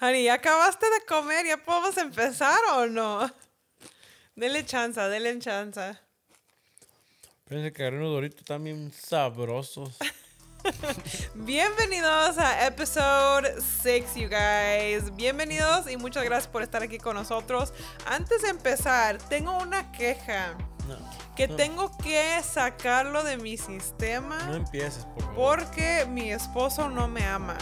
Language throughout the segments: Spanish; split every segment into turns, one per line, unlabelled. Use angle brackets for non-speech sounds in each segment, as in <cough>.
Honey, acabaste de comer? ¿Ya podemos empezar o no? Dele chanza, dele chanza.
Pensé que unos doritos también sabrosos.
<laughs> Bienvenidos a episode 6, you guys. Bienvenidos y muchas gracias por estar aquí con nosotros. Antes de empezar, tengo una queja. que tengo que sacarlo de mi sistema. No empieces, por Porque mi esposo no me ama.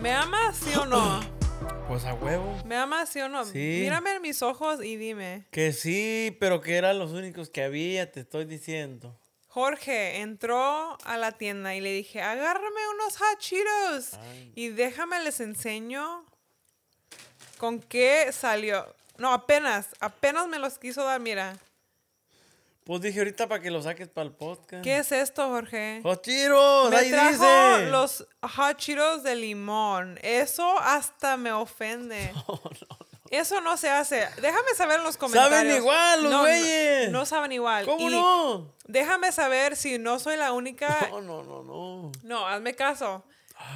¿Me amas, sí o no? <clears throat>
Pues a huevo.
¿Me amas, sí o no? Sí. Mírame en mis ojos y dime.
Que sí, pero que eran los únicos que había, te estoy diciendo.
Jorge entró a la tienda y le dije, agárrame unos hachiros y déjame les enseño con qué salió. No, apenas, apenas me los quiso dar, mira.
Pues dije ahorita para que lo saques para el podcast. ¿Qué es
esto, Jorge? Hot Cheetos, me ahí trajo los Hot de limón. Eso hasta me ofende. <laughs> Eso no se hace. Déjame saber en los comentarios. Saben igual los güeyes. No, saben igual. ¿Cómo
no?
Déjame saber si no soy la única. <laughs>
No, no, no, no.
No, hazme caso.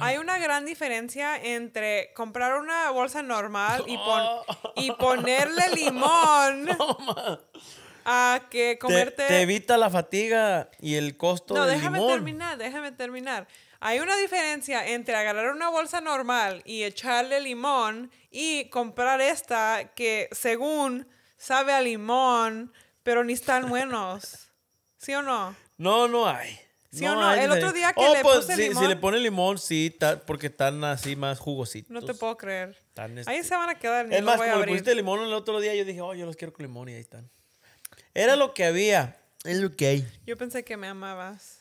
Hay una gran diferencia entre comprar una bolsa normal y, pon <laughs> y ponerle limón a que comerte. Te, evita
la fatiga y el costo No, déjame terminar,
déjame terminar. Hay una diferencia entre agarrar una bolsa normal y echarle limón y comprar esta que según sabe a limón, pero ni están <laughs> buenos. ¿Sí o no?
No, no hay. ¿Sí o no? el otro día que oh, le pues, si, limón... Si le pone limón, sí, porque están así más jugositos. No te puedo creer. Ahí este. se van
a quedar. es más, voy le pusiste limón
el otro día, yo dije, oh, yo los quiero con limón y ahí están. Era lo que había. Es lo que
Yo pensé que me amabas.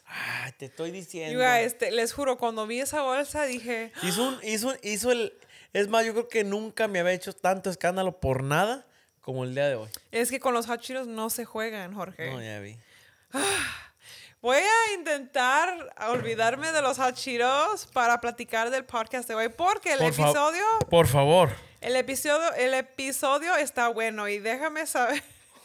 te estoy diciendo. Ah, este,
les juro, cuando vi esa bolsa dije.
Hizo, hizo, hizo el. Es más, yo creo que nunca me había hecho tanto escándalo por nada como el día de hoy. Es que con
los hachiros no se juegan, Jorge. No, ya vi. Ah, voy a intentar olvidarme de los hachiros para platicar del podcast de hoy porque el episodio.
Por favor.
El episodio, el episodio está bueno y déjame saber.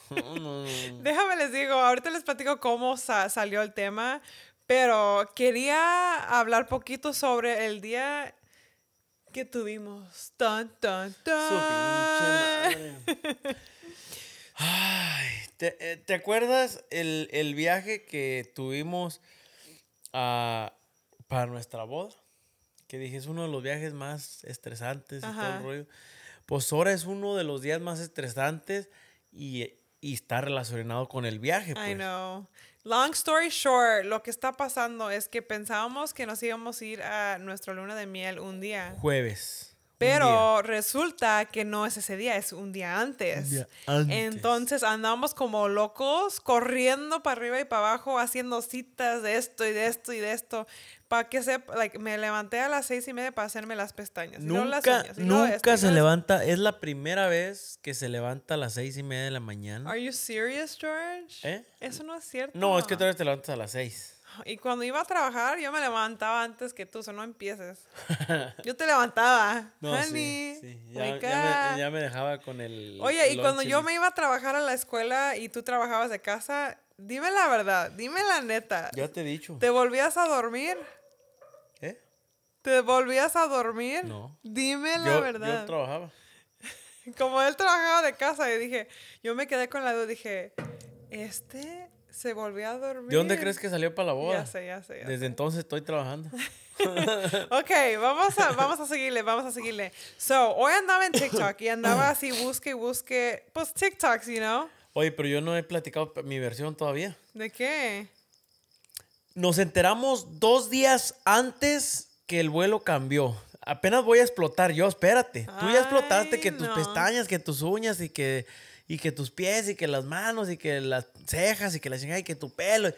<laughs>
Déjame les digo, ahorita les platico cómo salió el tema, pero quería hablar poquito sobre el día que tuvimos.
Tan, tan, tan. <laughs> Ay, ¿te, eh, acuerdas el, viaje que tuvimos ah, para nuestra boda? Que dije, es uno de los viajes más estresantes y todo el rollo. Pues ahora es uno de los días más estresantes y y está relacionado con el viaje. I pues. know.
Long story short, lo que está pasando es que pensábamos que nos íbamos a ir a nuestra luna de miel un día.
Jueves. Pero
resulta que no es ese día, es un día, antes. antes. Entonces andamos como locos, corriendo para arriba y para abajo, haciendo citas de esto y de esto y de esto para que se like, me levanté a las seis y media para hacerme las pestañas. Nunca, nunca se levanta,
es la primera vez que se levanta a las seis y media de la mañana.
Are you serious, George? ¿Eh? Eso no es cierto. No, es que tú
te levantas a las seis.
Y cuando iba a trabajar, yo me levantaba antes que tú, o sea, no empieces. <laughs> Yo te levantaba. No, sí, Ya,
me, dejaba con el. Oye, y cuando yo me
iba a trabajar a la escuela y tú trabajabas de casa, dime la verdad, dime la neta. Ya te he dicho. ¿Te volvías a dormir? ¿Te volvías a dormir? No.
Dime la verdad. Yo trabajaba.
<laughs> Como él trabajaba de casa, y dije, yo me quedé con la duda, dije, este se volvió a dormir. ¿De dónde crees que salió para la boda? Ya sé, ya sé.
Desde entonces estoy trabajando. <laughs>
ok, vamos a, vamos a seguirle, vamos a seguirle. So, hoy andaba en TikTok y andaba así, busque y busque, pues TikToks, you know.
Oye, pero yo no he platicado mi versión todavía.
¿De qué?
Nos enteramos dos días antes que el vuelo cambió. Apenas voy a explotar yo, espérate. Tú ya explotaste que tus pestañas, que tus uñas y que, y que tus pies y que las manos y que las cejas y que la chingada y que tu pelo.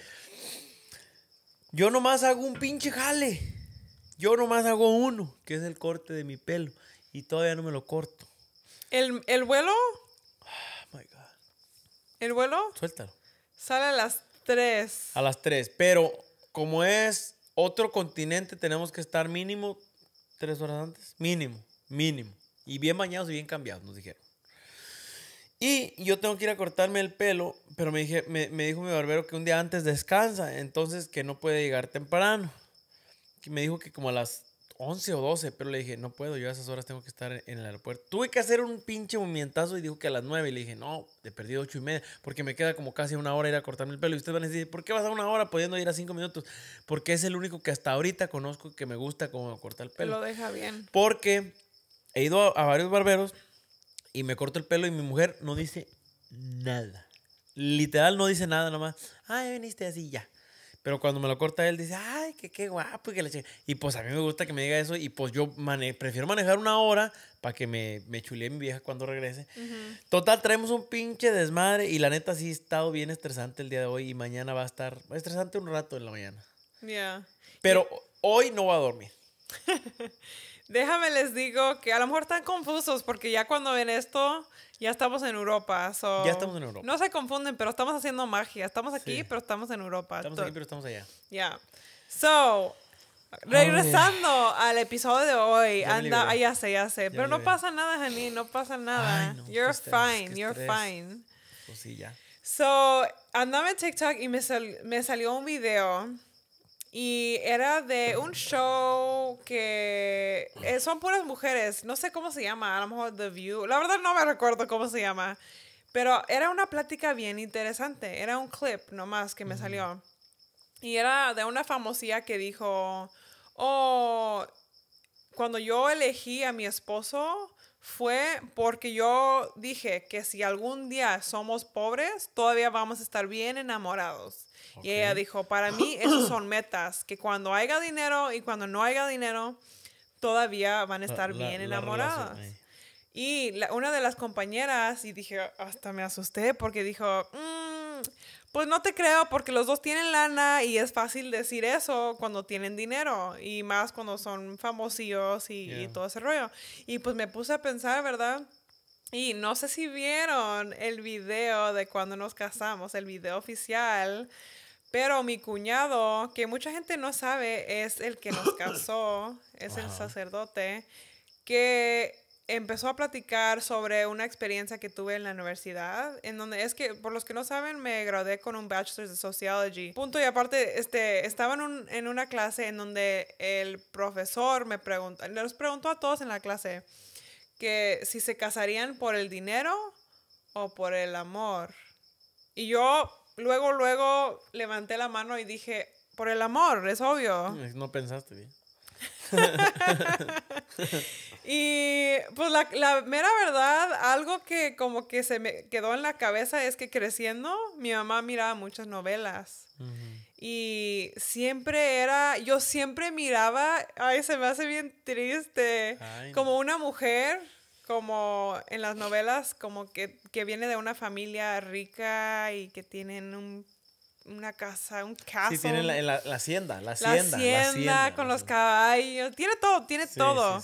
Yo nomás hago un pinche jale. Yo nomás hago uno, que es el corte de mi pelo. Y todavía no me lo corto.
¿El, vuelo? Oh, my God. ¿El vuelo? Suéltalo. Sale a las tres.
A las tres. Pero como es otro continente tenemos que estar mínimo tres horas antes. Mínimo, mínimo. Y bien bañados y bien cambiados, nos dijeron. Y yo tengo que ir a cortarme el pelo, pero me, dije, me, dijo mi barbero que un día antes descansa, entonces que no puede llegar temprano. y me dijo que como a las 11 o 12, pero le dije, no puedo, yo a esas horas tengo que estar en el aeropuerto. Tuve que hacer un pinche movimientazo y dijo que a las 9. Y le dije, no, he perdido 8 y media, porque me queda como casi una hora ir a cortarme el pelo. Y ustedes van a decir, ¿por qué vas a una hora pudiendo ir a 5 minutos? Porque es el único que hasta ahorita conozco que me gusta como cortar el pelo. Lo deja bien. Porque he ido a varios barberos y me corto el pelo y mi mujer no dice nada. Literal no dice nada, nomás, ay, viniste así ya. Pero cuando me lo corta él, dice, ay, qué, qué guapo. Y, que le y pues a mí me gusta que me diga eso. Y pues yo prefiero manejar una hora para que me, me chulee mi vieja cuando regrese. Total, traemos un pinche desmadre. Y la neta sí he estado bien estresante el día de hoy. Y mañana va a estar estresante un rato en la mañana. Ya. Pero hoy no voy a dormir. <laughs>
Déjame les digo que a lo mejor están confusos porque ya cuando ven esto, ya estamos en Europa. ya estamos en Europa. No se confunden, pero estamos haciendo magia. Estamos aquí, pero estamos en Europa. Estamos aquí, pero estamos allá. Ya. So, regresando al episodio de hoy. Anda, ah, ya sé, ya sé. pero no pasa nada, Janine. no pasa nada. you're fine, you're fine. Pues sí, ya. So, andaba en TikTok y me, me salió un video y era de un show que eh, son puras mujeres, no sé cómo se llama, a lo mejor The View, la verdad no me recuerdo cómo se llama, pero era una plática bien interesante, era un clip nomás que me salió. Y era de una famosía que dijo, oh, cuando yo elegí a mi esposo fue porque yo dije que si algún día somos pobres, todavía vamos a estar bien enamorados. Y ella dijo, para mí esas son metas, que cuando haya dinero y cuando no haya dinero, todavía van a estar bien enamoradas. y una de las compañeras, y dije, hasta me asusté porque dijo, mm, pues no te creo porque los dos tienen lana y es fácil decir eso cuando tienen dinero y más cuando son famosillos y todo ese rollo. Y pues me puse a pensar, ¿verdad? Y no sé si vieron el video de cuando nos casamos, el video oficial pero mi cuñado, que mucha gente no sabe, es el que nos <coughs> casó, es el sacerdote, que empezó a platicar sobre una experiencia que tuve en la universidad, en donde es que, por los que no saben, me gradué con un Bachelor's de Sociology. Punto y aparte, este, estaba en, en una clase en donde el profesor me preguntó, les preguntó a todos en la clase que si se casarían por el dinero o por el amor. Y yo luego, luego levanté la mano y dije, por el amor, es obvio.
No pensaste bien.
<laughs> y pues la, mera verdad, algo que como que se me quedó en la cabeza es que creciendo mi mamá miraba muchas novelas. Y siempre era, yo siempre miraba, ay, se me hace bien triste, como una mujer como en las novelas, como que, viene de una familia rica y que tienen una casa, un castle. Sí, tienen la,
hacienda, la hacienda. La hacienda,
con los caballos. Tiene todo, tiene todo.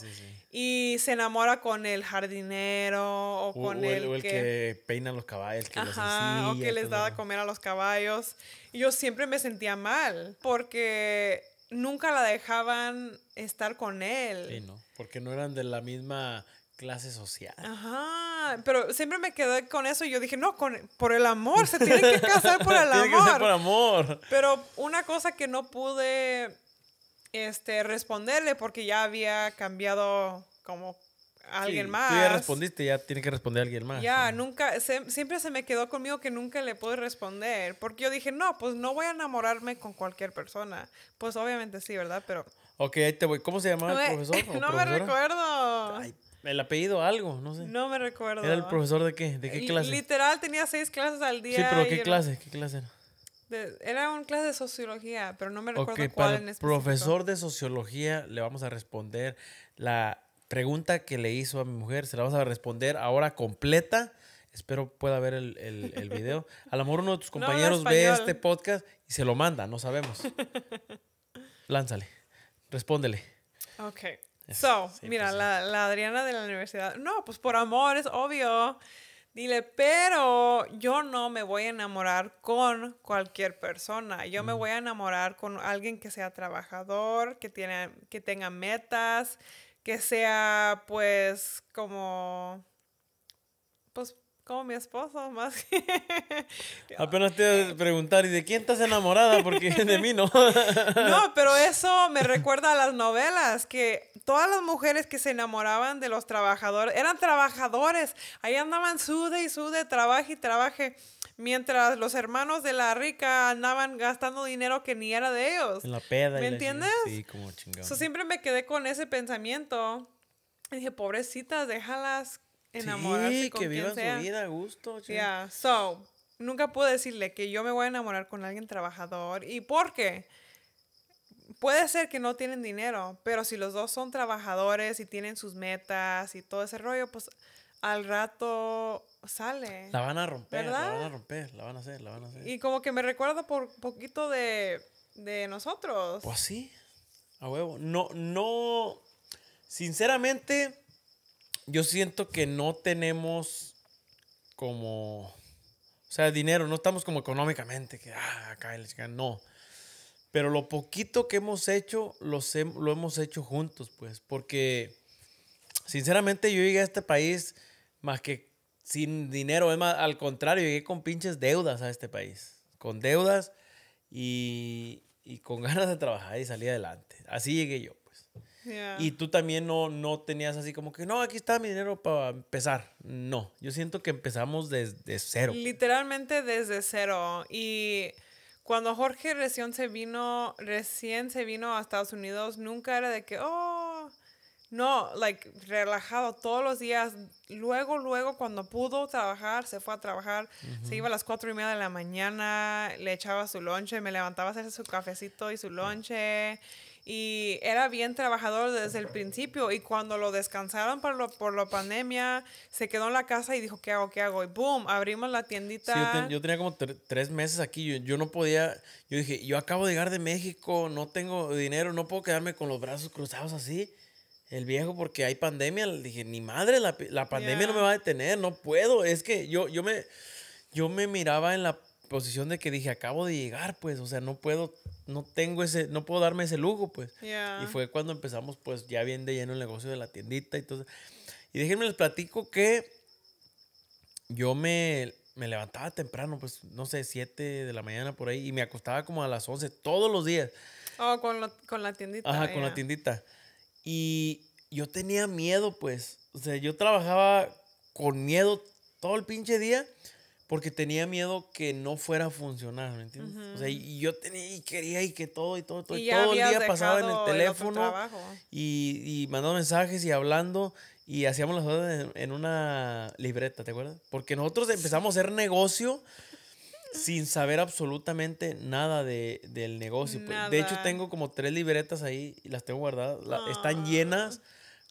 y se enamora con el jardinero o, con el, o el que...
peina los caballos, que Ajá, los o que les da a
comer a los caballos. Y yo siempre me sentía mal porque nunca la dejaban estar con él. Sí,
no, porque no eran de la misma clase social.
Ajá, pero siempre me quedé con eso y yo dije, no, con, por el amor, se tiene que casar por <laughs> el amor. que por amor. Pero una cosa que no pude este, responderle porque ya había cambiado como alguien más. ya respondiste,
ya tiene que responder a alguien más.
Ya, nunca, siempre se me quedó conmigo que nunca le pude responder, porque yo dije, no, pues no voy a enamorarme con cualquier persona. Pues obviamente sí, ¿verdad? Pero...
Ok, ahí te voy. ¿Cómo se llamaba el profesor? no me <laughs>
recuerdo. Ay,
el apellido algo, no sé. No me recuerdo. ¿Era el profesor de qué? ¿De qué clase?
Literal tenía seis clases al día. Sí, pero ¿qué clase? ¿Qué clase era? era una clase de sociología, pero no me recuerdo cuál Profesor
de sociología, le vamos a responder la pregunta que le hizo a mi mujer. Se la vamos a responder ahora completa. Espero pueda ver el, video. A lo mejor uno de tus <laughs> compañeros ve este podcast y se lo manda, no sabemos. <laughs> Lánzale, respóndele. Ok
so, mira, la, Adriana de la universidad, no, pues por amor, es obvio. Dile, pero yo no me voy a enamorar con cualquier persona. Yo me voy a enamorar con alguien que sea trabajador, que, que tenga metas, que sea pues como como mi esposo, más <laughs> que...
Apenas te iba a preguntar, ¿y de quién estás enamorada? Porque de mí no. <laughs> no,
pero eso me recuerda a las novelas, que todas las mujeres que se enamoraban de los trabajadores, eran trabajadores, ahí andaban sude y sude, trabaje y trabaje, mientras los hermanos de la rica andaban gastando dinero que ni era de ellos. En la peda. ¿Me entiendes? Sí, como chingón. eso siempre me quedé con ese pensamiento. Y dije, pobrecitas, déjalas y sí, que vivan su vida a
gusto. Ya, yeah.
so, nunca puedo decirle que yo me voy a enamorar con alguien trabajador. ¿Y por qué? Puede ser que no tienen dinero, pero si los dos son trabajadores y tienen sus metas y todo ese rollo, pues al rato sale. La van a romper, la van a romper, la van a hacer, la van a hacer. Y como que me recuerda por poquito de, de nosotros.
Pues sí, a huevo. No, no, sinceramente, yo siento que no tenemos como, o sea, dinero, no estamos como económicamente, que, ah, acá no. Pero lo poquito que hemos hecho, lo hemos hecho juntos, pues, porque sinceramente yo llegué a este país más que sin dinero, al contrario, llegué con pinches deudas a este país, con deudas y, y con <laughs> ganas de trabajar y salir adelante. Así llegué yo. Y tú también no, no tenías así como que, no, aquí está mi dinero para empezar. No, yo siento que empezamos desde cero.
Literalmente desde cero. Y cuando Jorge recién se vino, recién se vino a Estados Unidos, nunca era de que, oh, no, like relajado todos los días. Luego, luego, cuando pudo trabajar, se fue a trabajar. Se iba a las cuatro y media de la mañana, le echaba su lonche, me levantaba a hacer su cafecito y su lonche y era bien trabajador desde el principio y cuando lo descansaron por, por la pandemia, se quedó en la casa y dijo, ¿qué hago? ¿Qué hago? Y boom, abrimos la tiendita.
yo, tenía como tres meses aquí, yo, no podía, yo dije, yo acabo de llegar de México, no tengo dinero, no puedo quedarme con los brazos cruzados así. El viejo, porque hay pandemia, dije, ni madre, la, la pandemia no me va a detener, no puedo. Es que yo, yo, me, yo me miraba en la posición de que dije, acabo de llegar, pues, o sea, no puedo no tengo ese, no puedo darme ese lujo, pues. Y fue cuando empezamos, pues, ya bien de lleno el negocio de la tiendita y todo. Y déjenme les platico que yo me, me levantaba temprano, pues, no sé, 7 de la mañana por ahí, y me acostaba como a las 11 todos los días. Oh,
con, la tiendita. Ajá, con la
tiendita. Y yo tenía miedo, pues. O sea, yo trabajaba con miedo todo el pinche día porque tenía miedo que no fuera a funcionar, ¿me entiendes? O sea, y yo tenía y quería y que todo y todo, todo, y, todo el día pasaba en el teléfono y, y, mandando mensajes y hablando y hacíamos las cosas en, una libreta, ¿te acuerdas? Porque nosotros empezamos a hacer negocio sin saber absolutamente nada de, del negocio. Pues. De hecho, tengo como tres libretas ahí y las tengo guardadas. Están ah. llenas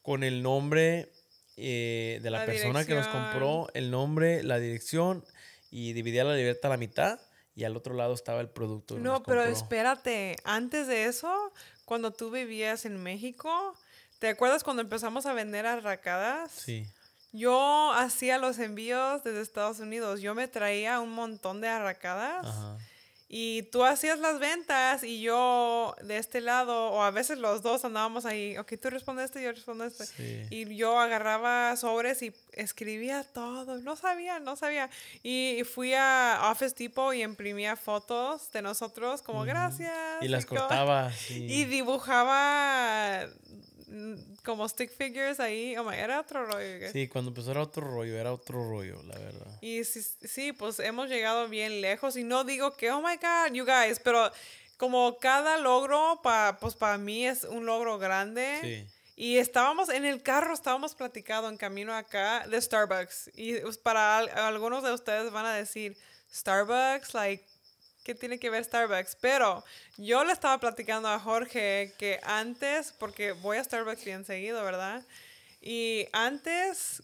con el nombre eh, de la, persona que nos compró, el nombre, la dirección y dividía la libreta a la mitad y al otro lado estaba el producto. No, pero
espérate, antes de eso, cuando tú vivías en México, ¿te acuerdas cuando empezamos a vender arracadas? Sí. Yo hacía los envíos desde Estados Unidos, yo me traía un montón de arracadas. Ajá y tú hacías las ventas y yo de este lado, o a veces los dos andábamos ahí, ok, tú y yo respondo esto Y yo agarraba sobres y escribía todo, no sabía, no sabía. Y fui a Office Tipo y imprimía fotos de nosotros como gracias. Y las cortaba. <laughs> Y dibujaba Mm, como stick figures ahí, oh my, era otro rollo. Sí,
cuando empezó era otro rollo, era otro rollo, la verdad.
Y sí, pues hemos llegado bien lejos y no digo que, oh my god, you guys, pero como cada logro, pa, pues para mí es un logro grande. Y estábamos en el carro, estábamos platicando en camino acá de Starbucks. Y pues, para algunos de ustedes van a decir, Starbucks, like, ¿Qué tiene que ver Starbucks? Pero yo le estaba platicando a Jorge que antes, porque voy a Starbucks bien seguido, ¿verdad? Y antes,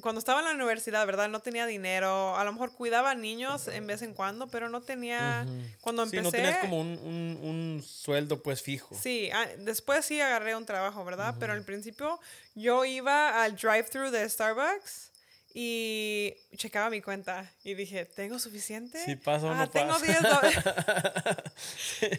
cuando estaba en la universidad, ¿verdad? No tenía dinero. A lo mejor cuidaba niños en vez en cuando, pero no tenía... Cuando empecé... no tenías como
un, sueldo, pues, fijo. Sí.
Ah, después sí agarré un trabajo, ¿verdad? Pero al principio yo iba al drive-thru de Starbucks y checaba mi cuenta y dije, ¿tengo suficiente? Sí, paso, ah, no tengo paso. 10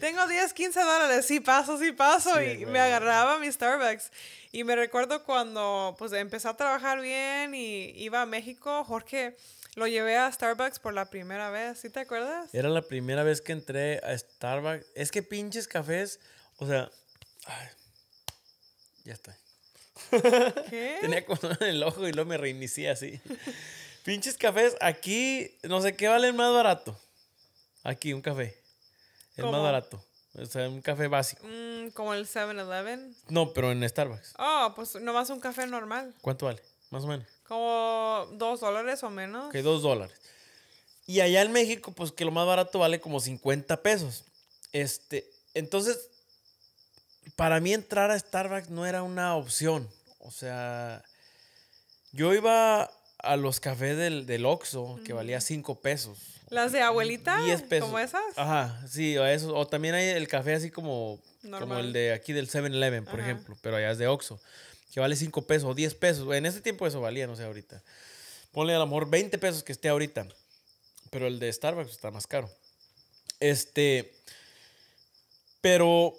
<laughs> Tengo 10, 15 dólares, sí paso, sí paso. y me agarraba mi Starbucks. Y me recuerdo cuando pues empecé a trabajar bien y iba a México, Jorge lo llevé a Starbucks por la primera vez, ¿sí te acuerdas?
Era la primera vez que entré a Starbucks. Es que pinches cafés, o sea, ya está. ¿Qué? <laughs> Tenía como en el ojo y luego me reinicié así. <laughs> Pinches cafés, aquí no sé qué vale el más barato. Aquí, un café. El más barato. O sea, un café básico.
Mm, ¿Como el 7-Eleven?
No, pero en Starbucks.
oh, pues nomás un café normal.
¿Cuánto vale? Más o menos.
¿Como dos dólares o menos? Que
dos dólares. Y allá en México, pues que lo más barato vale como 50 pesos. Este, entonces para mí entrar a Starbucks no era una opción. O sea, yo iba a los cafés del, del Oxxo que valía 5 pesos.
¿Las de abuelita? 10 pesos. ¿Como esas?
Ajá, sí, o, eso, o también hay el café así como, como el de aquí del 7-Eleven, por ejemplo, pero allá es de Oxxo, que vale 5 pesos o 10 pesos. En ese tiempo eso valía, no sé, ahorita. Ponle a lo mejor 20 pesos que esté ahorita, pero el de Starbucks está más caro. Este, pero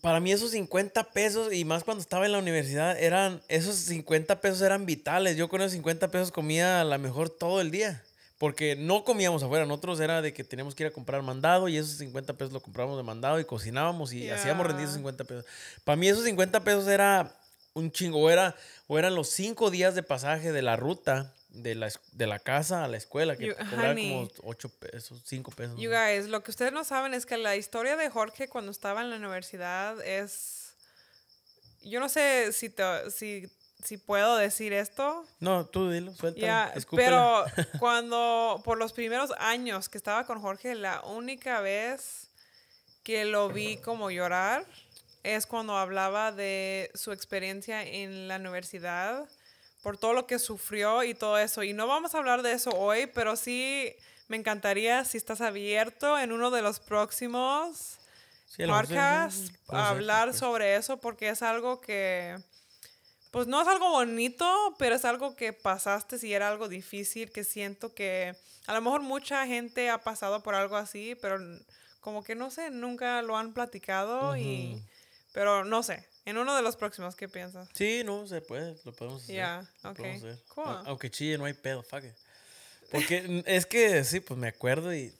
para mí esos 50 pesos, y más cuando estaba en la universidad, eran, esos 50 pesos eran vitales. Yo con esos 50 pesos comía a lo mejor todo el día. Porque no comíamos afuera, nosotros era de que teníamos que ir a comprar mandado y esos 50 pesos lo comprábamos de mandado y cocinábamos y hacíamos rendir esos 50 pesos. Para mí esos 50 pesos era un chingo, era, o eran los 5 días de pasaje de la ruta de la, de la casa a la escuela, que era como 8 pesos, 5 pesos.
You guys, lo que ustedes no saben es que la historia de Jorge cuando estaba en la universidad es... Yo no sé si, si, si puedo decir esto.
No, tú dilo, suelta. Yeah, pero
<laughs> cuando, por los primeros años que estaba con Jorge, la única vez que lo vi como llorar es cuando hablaba de su experiencia en la universidad por todo lo que sufrió y todo eso. Y no vamos a hablar de eso hoy, pero sí me encantaría si estás abierto en uno de los próximos
marcas podcasts hablar
pues. sobre eso, porque es algo que, pues no es algo bonito, pero es algo que pasaste si era algo difícil, que siento que a lo mejor mucha gente ha pasado por algo así, pero como que no sé, nunca lo han platicado y... Pero no sé, en uno de los próximos, ¿qué piensas?
Sí, no, se puede, lo podemos hacer. Ya, ok. aunque chille, no hay pedo, fuck Porque <laughs> es que sí, pues me acuerdo y.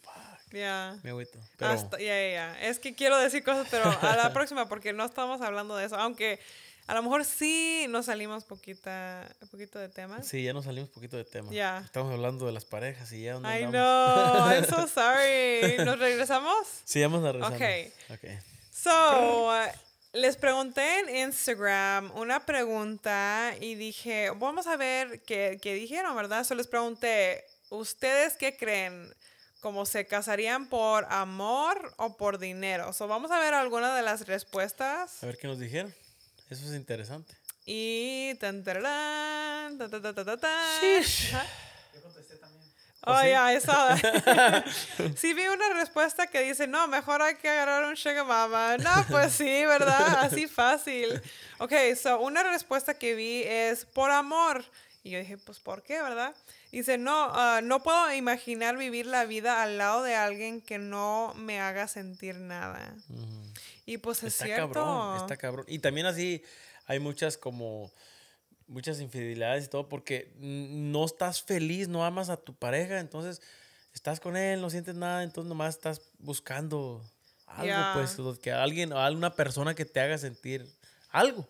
Ya. Me agüito. Ya, ya,
ya. Es que quiero decir cosas, pero a la <laughs> próxima, porque no estamos hablando de eso. Aunque a lo mejor sí nos salimos poquita, poquito de tema. Sí,
ya nos salimos poquito de tema. Ya. Estamos hablando de las parejas y ya. Ay no, know, I'm so <laughs> sorry. ¿Nos regresamos? Sí, ya a regresar. Ok. Ok.
So. Uh, les pregunté en Instagram una pregunta y dije, vamos a ver qué, dijeron, ¿verdad? Solo les pregunté, ¿ustedes qué creen? ¿Cómo se casarían por amor o por dinero? So, vamos a ver alguna de las respuestas.
A ver qué nos dijeron. Eso es interesante.
Y
Oh, sí? esa. <laughs>
sí vi una respuesta que dice, no, mejor hay que agarrar un sugar mamá No, pues sí, ¿verdad? Así fácil. Ok, so una respuesta que vi es por amor. Y yo dije, pues, ¿por qué, verdad? Dice, no, ah, no puedo imaginar vivir la vida al lado de alguien que no me haga sentir nada.
Y pues es está Cabrón, está cabrón. Y también así hay muchas como muchas infidelidades y todo porque no estás feliz, no amas a tu pareja, entonces estás con él, no sientes nada, entonces nomás estás buscando algo, pues, que alguien, o alguna persona que te haga sentir algo.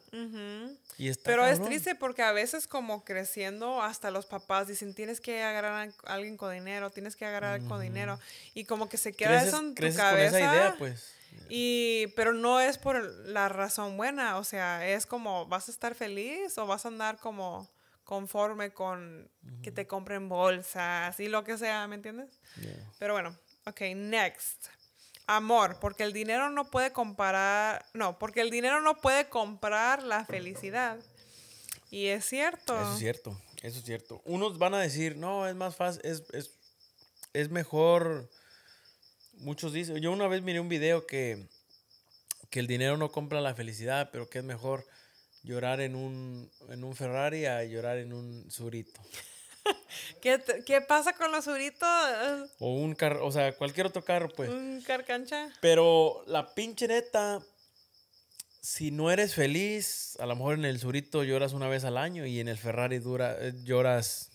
Pero es triste porque a veces como creciendo hasta los papás dicen tienes que agarrar a alguien con dinero, tienes que agarrar con dinero y como que se queda eso en tu cabeza. esa idea, pues. Y, pero no es por la razón buena, o sea, es como, ¿vas a estar feliz o vas a andar como conforme con que te compren bolsas y lo que sea, ¿me entiendes? Pero bueno, ok, next. Amor, porque el dinero no puede comparar, no, porque el dinero no puede comprar la felicidad. Y es cierto. Eso es
cierto, eso es cierto. Unos van a decir, no, es más fácil, es, es mejor muchos dicen, yo una vez miré un video que, que el dinero no compra la felicidad, pero que es mejor llorar en un, en un Ferrari a llorar en un surito.
<laughs> ¿Qué, pasa con los suritos?
O un carro, o sea, cualquier otro carro, pues. Un
carcancha.
Pero la pinche neta, si no eres feliz, a lo mejor en el surito lloras una vez al año y en el Ferrari dura, eh, lloras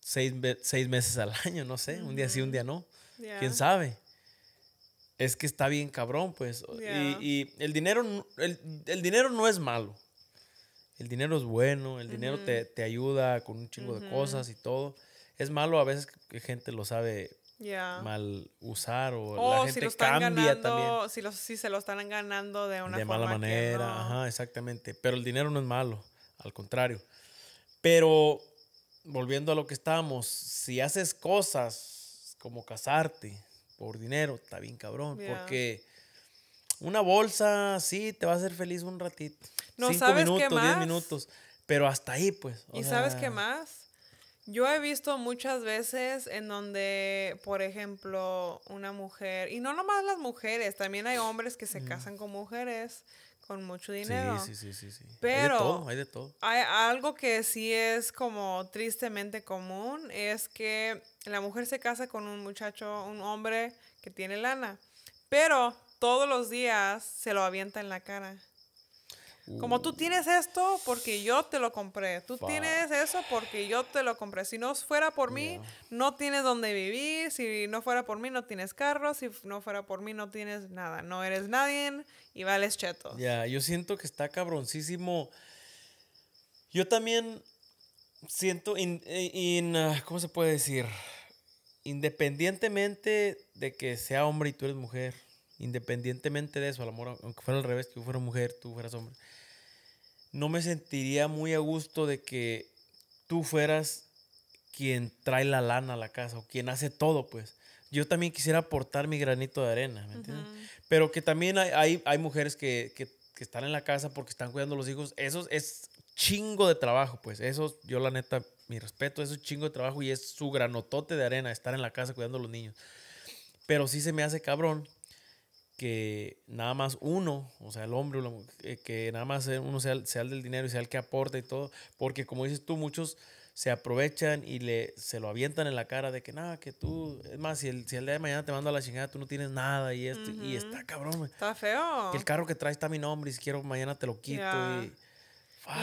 seis, seis, meses al <laughs> año, no sé, un día sí, un día no. ¿Quién sabe? es que está bien cabrón, pues. Y, el dinero, el, dinero no es malo. El dinero es bueno, el dinero te, ayuda con un chingo de cosas y todo. Es malo a veces que gente lo sabe mal usar o la gente si cambia también.
Si, se lo están ganando de
una mala manera, ajá, exactamente. Pero el dinero no es malo, al contrario. Pero volviendo a lo que estábamos, si haces cosas como casarte, por dinero, está bien cabrón. Porque una bolsa, sí, te va a hacer feliz un ratito. No Cinco sabes minutos, qué más. diez minutos. Pero hasta ahí, pues. ¿Y sabes qué
más? Yo he visto muchas veces en donde, por ejemplo, una mujer, y no nomás las mujeres, también hay hombres que se casan con mujeres con mucho dinero. Sí, sí, sí, sí. sí. Pero hay de todo, hay de todo. Hay algo que sí es como tristemente común, es que la mujer se casa con un muchacho, un hombre que tiene lana, pero todos los días se lo avienta en la cara. Como tú tienes esto porque yo te lo compré. Tú tienes eso porque yo te lo compré. Si no fuera por mí, no tienes donde vivir. Si no fuera por mí, no tienes carro. Si no fuera por mí, no tienes nada. No eres nadie y vales
cheto. Ya, yo siento que está cabroncísimo. Yo también siento, in, eh, ah, ¿cómo se puede decir? Independientemente de que sea hombre y tú eres mujer independientemente de eso, a lo aunque fuera al revés, que yo fuera mujer, tú fueras hombre, no me sentiría muy a gusto de que tú fueras quien trae la lana a la casa o quien hace todo, pues. Yo también quisiera aportar mi granito de arena, ¿me entiendes? Pero que también hay, hay, mujeres que, están en la casa porque están cuidando a los hijos. Eso es chingo de trabajo, pues. Eso, yo la neta, mi respeto, eso es chingo de trabajo y es su granotote de arena estar en la casa cuidando a los niños. Pero sí se me hace cabrón que nada más uno, o sea, el hombre, eh, que nada más uno sea, el del dinero y sea el que aporta y todo, porque como dices tú, muchos se aprovechan y le, se lo avientan en la cara de que nada, que tú, es más, si el, si día de mañana te mando a la chingada, tú no tienes nada y esto, y está cabrón. Está feo. el carro que traes está a mi nombre y si quiero mañana te lo quito. Y,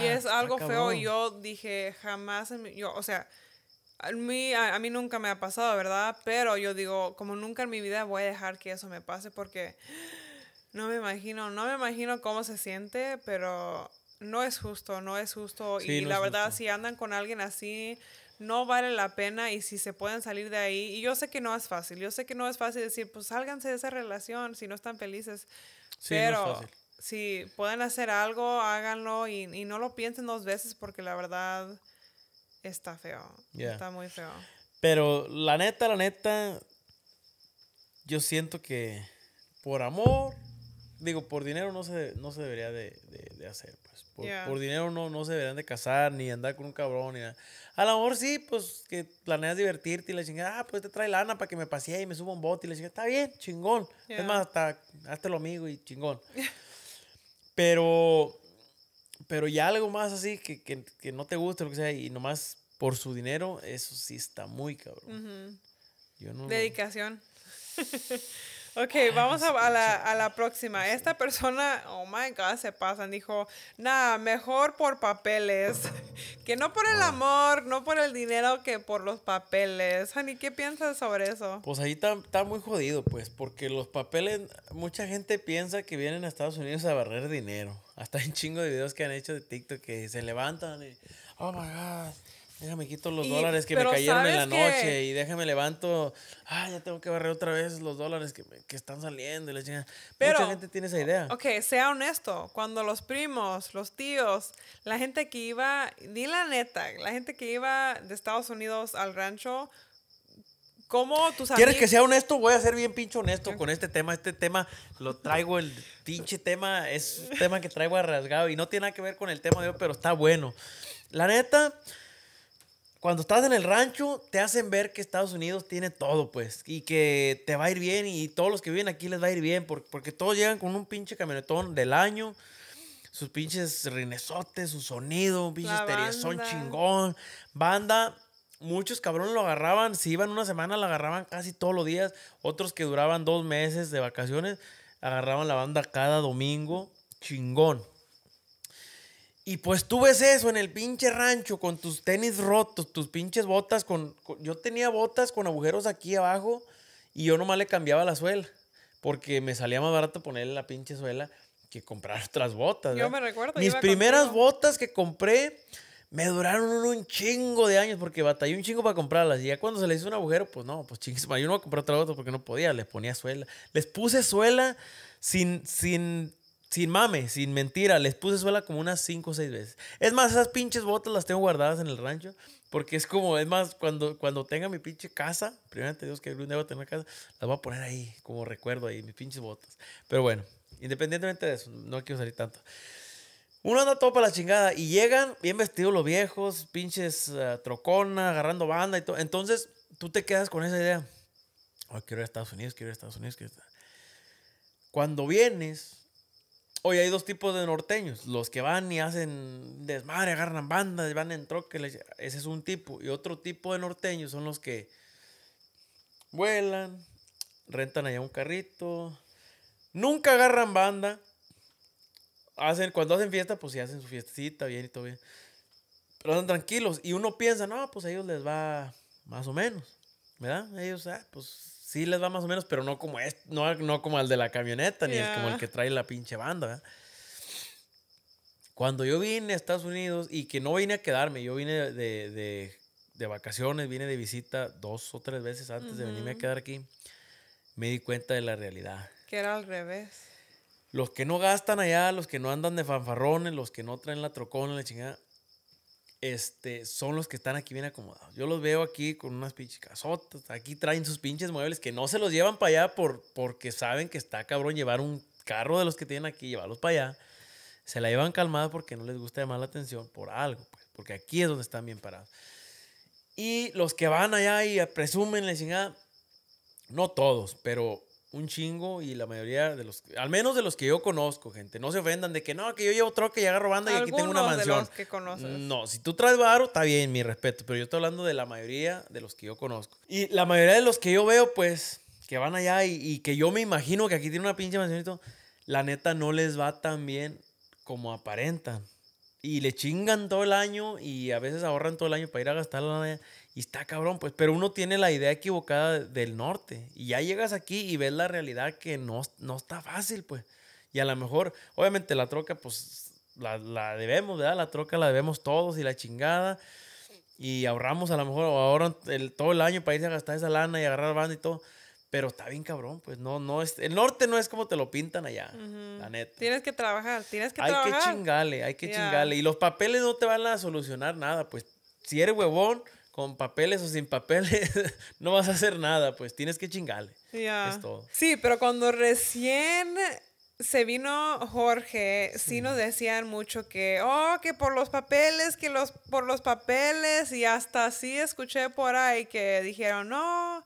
es algo feo. Yo
dije, jamás, yo, o sea, a mí, nunca me ha pasado, ¿verdad? Pero yo digo, como nunca en mi vida voy a dejar que eso me pase porque no me imagino, no me imagino cómo se siente, pero no es justo, no es justo. y la verdad, si andan con alguien así, no vale la pena y si se pueden salir de ahí. Y yo sé que no es fácil, yo sé que no es fácil decir, pues sálganse de esa relación si no están felices. pero si pueden hacer algo, háganlo y no lo piensen dos veces porque la verdad Está feo. Está muy feo.
Pero la neta, la neta, yo siento que por amor, digo, por dinero no se, no se debería de, hacer, pues. Por, dinero no, no se deberían de casar, ni andar con un cabrón, ni nada. A lo mejor sí, pues, que planeas divertirte y le chingada, ah, pues te trae lana para que me pasee y me suba un bote y le chingada, está bien, chingón. Es más, hasta, lo amigo y chingón. <laughs> Pero pero ya algo más así que, que, no te gusta, lo que sea, y nomás por su dinero, eso sí está muy
cabrón. Yo no Dedicación. <laughs> Ok, vamos a, la, próxima. Esta persona, oh my God, se pasan. Dijo, nada, mejor por papeles. <laughs> que no por el amor, no por el dinero, que por los papeles. Honey, ¿qué piensas sobre eso?
Pues ahí está muy jodido, pues, porque los papeles, mucha gente piensa que vienen a Estados Unidos a barrer dinero. Hasta hay chingo de videos que han hecho de TikTok que se levantan y, oh my God Déjame quito los dólares que me cayeron en la noche y déjame levanto. Ah, ya tengo que barrer otra vez los dólares que, que están saliendo. Y pero, Mucha gente tiene esa idea.
Ok, sea honesto. Cuando los primos, los tíos, la gente que iba, di la neta, la gente que iba de Estados Unidos al rancho, ¿Cómo tus ¿Quieres que sea honesto?
Voy a ser bien pinche honesto con este tema. Este tema lo traigo, el pinche tema es un tema que traigo arrasgado y no tiene nada que ver con el tema de hoy, pero está bueno. La neta, cuando estás en el rancho, te hacen ver que Estados Unidos tiene todo, pues, y que te va a ir bien y todos los que viven aquí les va a ir bien, porque, todos llegan con un pinche camionetón del año, sus pinches rinesotes, su sonido, un pinche son chingón, banda. Muchos cabrones lo agarraban, si iban una semana, lo agarraban casi todos los días. Otros que duraban dos meses de vacaciones, agarraban la banda cada domingo. Chingón. Y pues tú ves eso en el pinche rancho con tus tenis rotos, tus pinches botas con, Yo tenía botas con agujeros aquí abajo y yo nomás le cambiaba la suela porque me salía más barato ponerle la pinche suela que comprar otras botas. Yo me recuerdo. Mis primeras botas que compré me duraron un chingo de años porque batallé un chingo para comprarlas. Y ya cuando se le hizo un agujero, pues no, pues chingues, yo no voy a comprar otra bota porque no podía, les ponía suela. Les puse suela sin, sin sin mame, sin mentira, les puse suela como unas 5 o 6 veces. Es más, esas pinches botas las tengo guardadas en el rancho. Porque es como, es más, cuando, cuando tenga mi pinche casa, primero Dios que algún día voy a tener casa, las voy a poner ahí, como recuerdo ahí, mis pinches botas. Pero bueno, independientemente de eso, no quiero salir tanto. Uno anda todo para la chingada y llegan bien vestidos los viejos, pinches eh, trocona, agarrando banda y todo. Entonces, tú te quedas con esa idea. Oh, quiero ir Estados Unidos, quiero ir a Estados Unidos, quiero ir a Unidos. Cuando vienes, Hoy hay dos tipos de norteños. Los que van y hacen desmadre, agarran bandas, van en troque. Ese es un tipo. Y otro tipo de norteños son los que vuelan, rentan allá un carrito. Nunca agarran banda. Hacen, cuando hacen fiesta, pues sí hacen su fiestecita bien y todo bien. Pero andan tranquilos. Y uno piensa, no, pues a ellos les va más o menos. ¿Verdad? Ellos, ah, pues sí les va más o menos, pero no como este, no, no como el de la camioneta, ni el, como el que trae la pinche banda, Cuando yo vine a Estados Unidos y que no vine a quedarme, yo vine de, vacaciones, vine de visita dos o tres veces antes de venirme a quedar aquí, me di cuenta de la realidad.
Que era al revés.
Los que no gastan allá, los que no andan de fanfarrones, los que no traen la trocona, la chingada, este, son los que están aquí bien acomodados. Yo los veo aquí con unas pinches casotas, aquí traen sus pinches muebles que no se los llevan para allá por, porque saben que está cabrón llevar un carro de los que tienen aquí, llevarlos para allá. Se la llevan calmada porque no les gusta llamar la atención por algo, pues, porque aquí es donde están bien parados. Y los que van allá y presumen, les dicen, no todos, pero un chingo y la mayoría de los, al menos de los que yo conozco, gente, no se ofendan de que no, que yo llevo troca y agarro robando y aquí tengo una mansión. No, si tú traes varo, está bien, mi respeto, pero yo estoy hablando de la mayoría de los que yo conozco. Y la mayoría de los que yo veo, pues, que van allá y, que yo me imagino que aquí tiene una pinche mansión la neta no les va tan bien como aparentan. Y le chingan todo el año y a veces ahorran todo el año para ir a gastar la y está cabrón, pues, pero uno tiene la idea equivocada del norte. Y ya llegas aquí y ves la realidad que no, no está fácil, pues. Y a lo mejor, obviamente la troca, pues, la, la debemos, ¿verdad? La troca la debemos todos y la chingada. Y ahorramos a lo mejor ahora el, todo el año para irse a gastar esa lana y agarrar banda y todo. Pero está bien cabrón, pues no, no es. El norte no es como te lo pintan allá, la neta.
Tienes que trabajar,
tienes que trabajar. Hay que chingale, hay que chingale. Y los papeles no te van a solucionar nada, pues si eres huevón, con papeles o sin papeles, <laughs> no vas a hacer nada, pues tienes que chingarle.
Ya. Es todo. Sí, pero cuando recién se vino Jorge, sí nos decían mucho que, oh, que por los papeles, que los, por los papeles, y hasta así escuché por ahí que dijeron, no,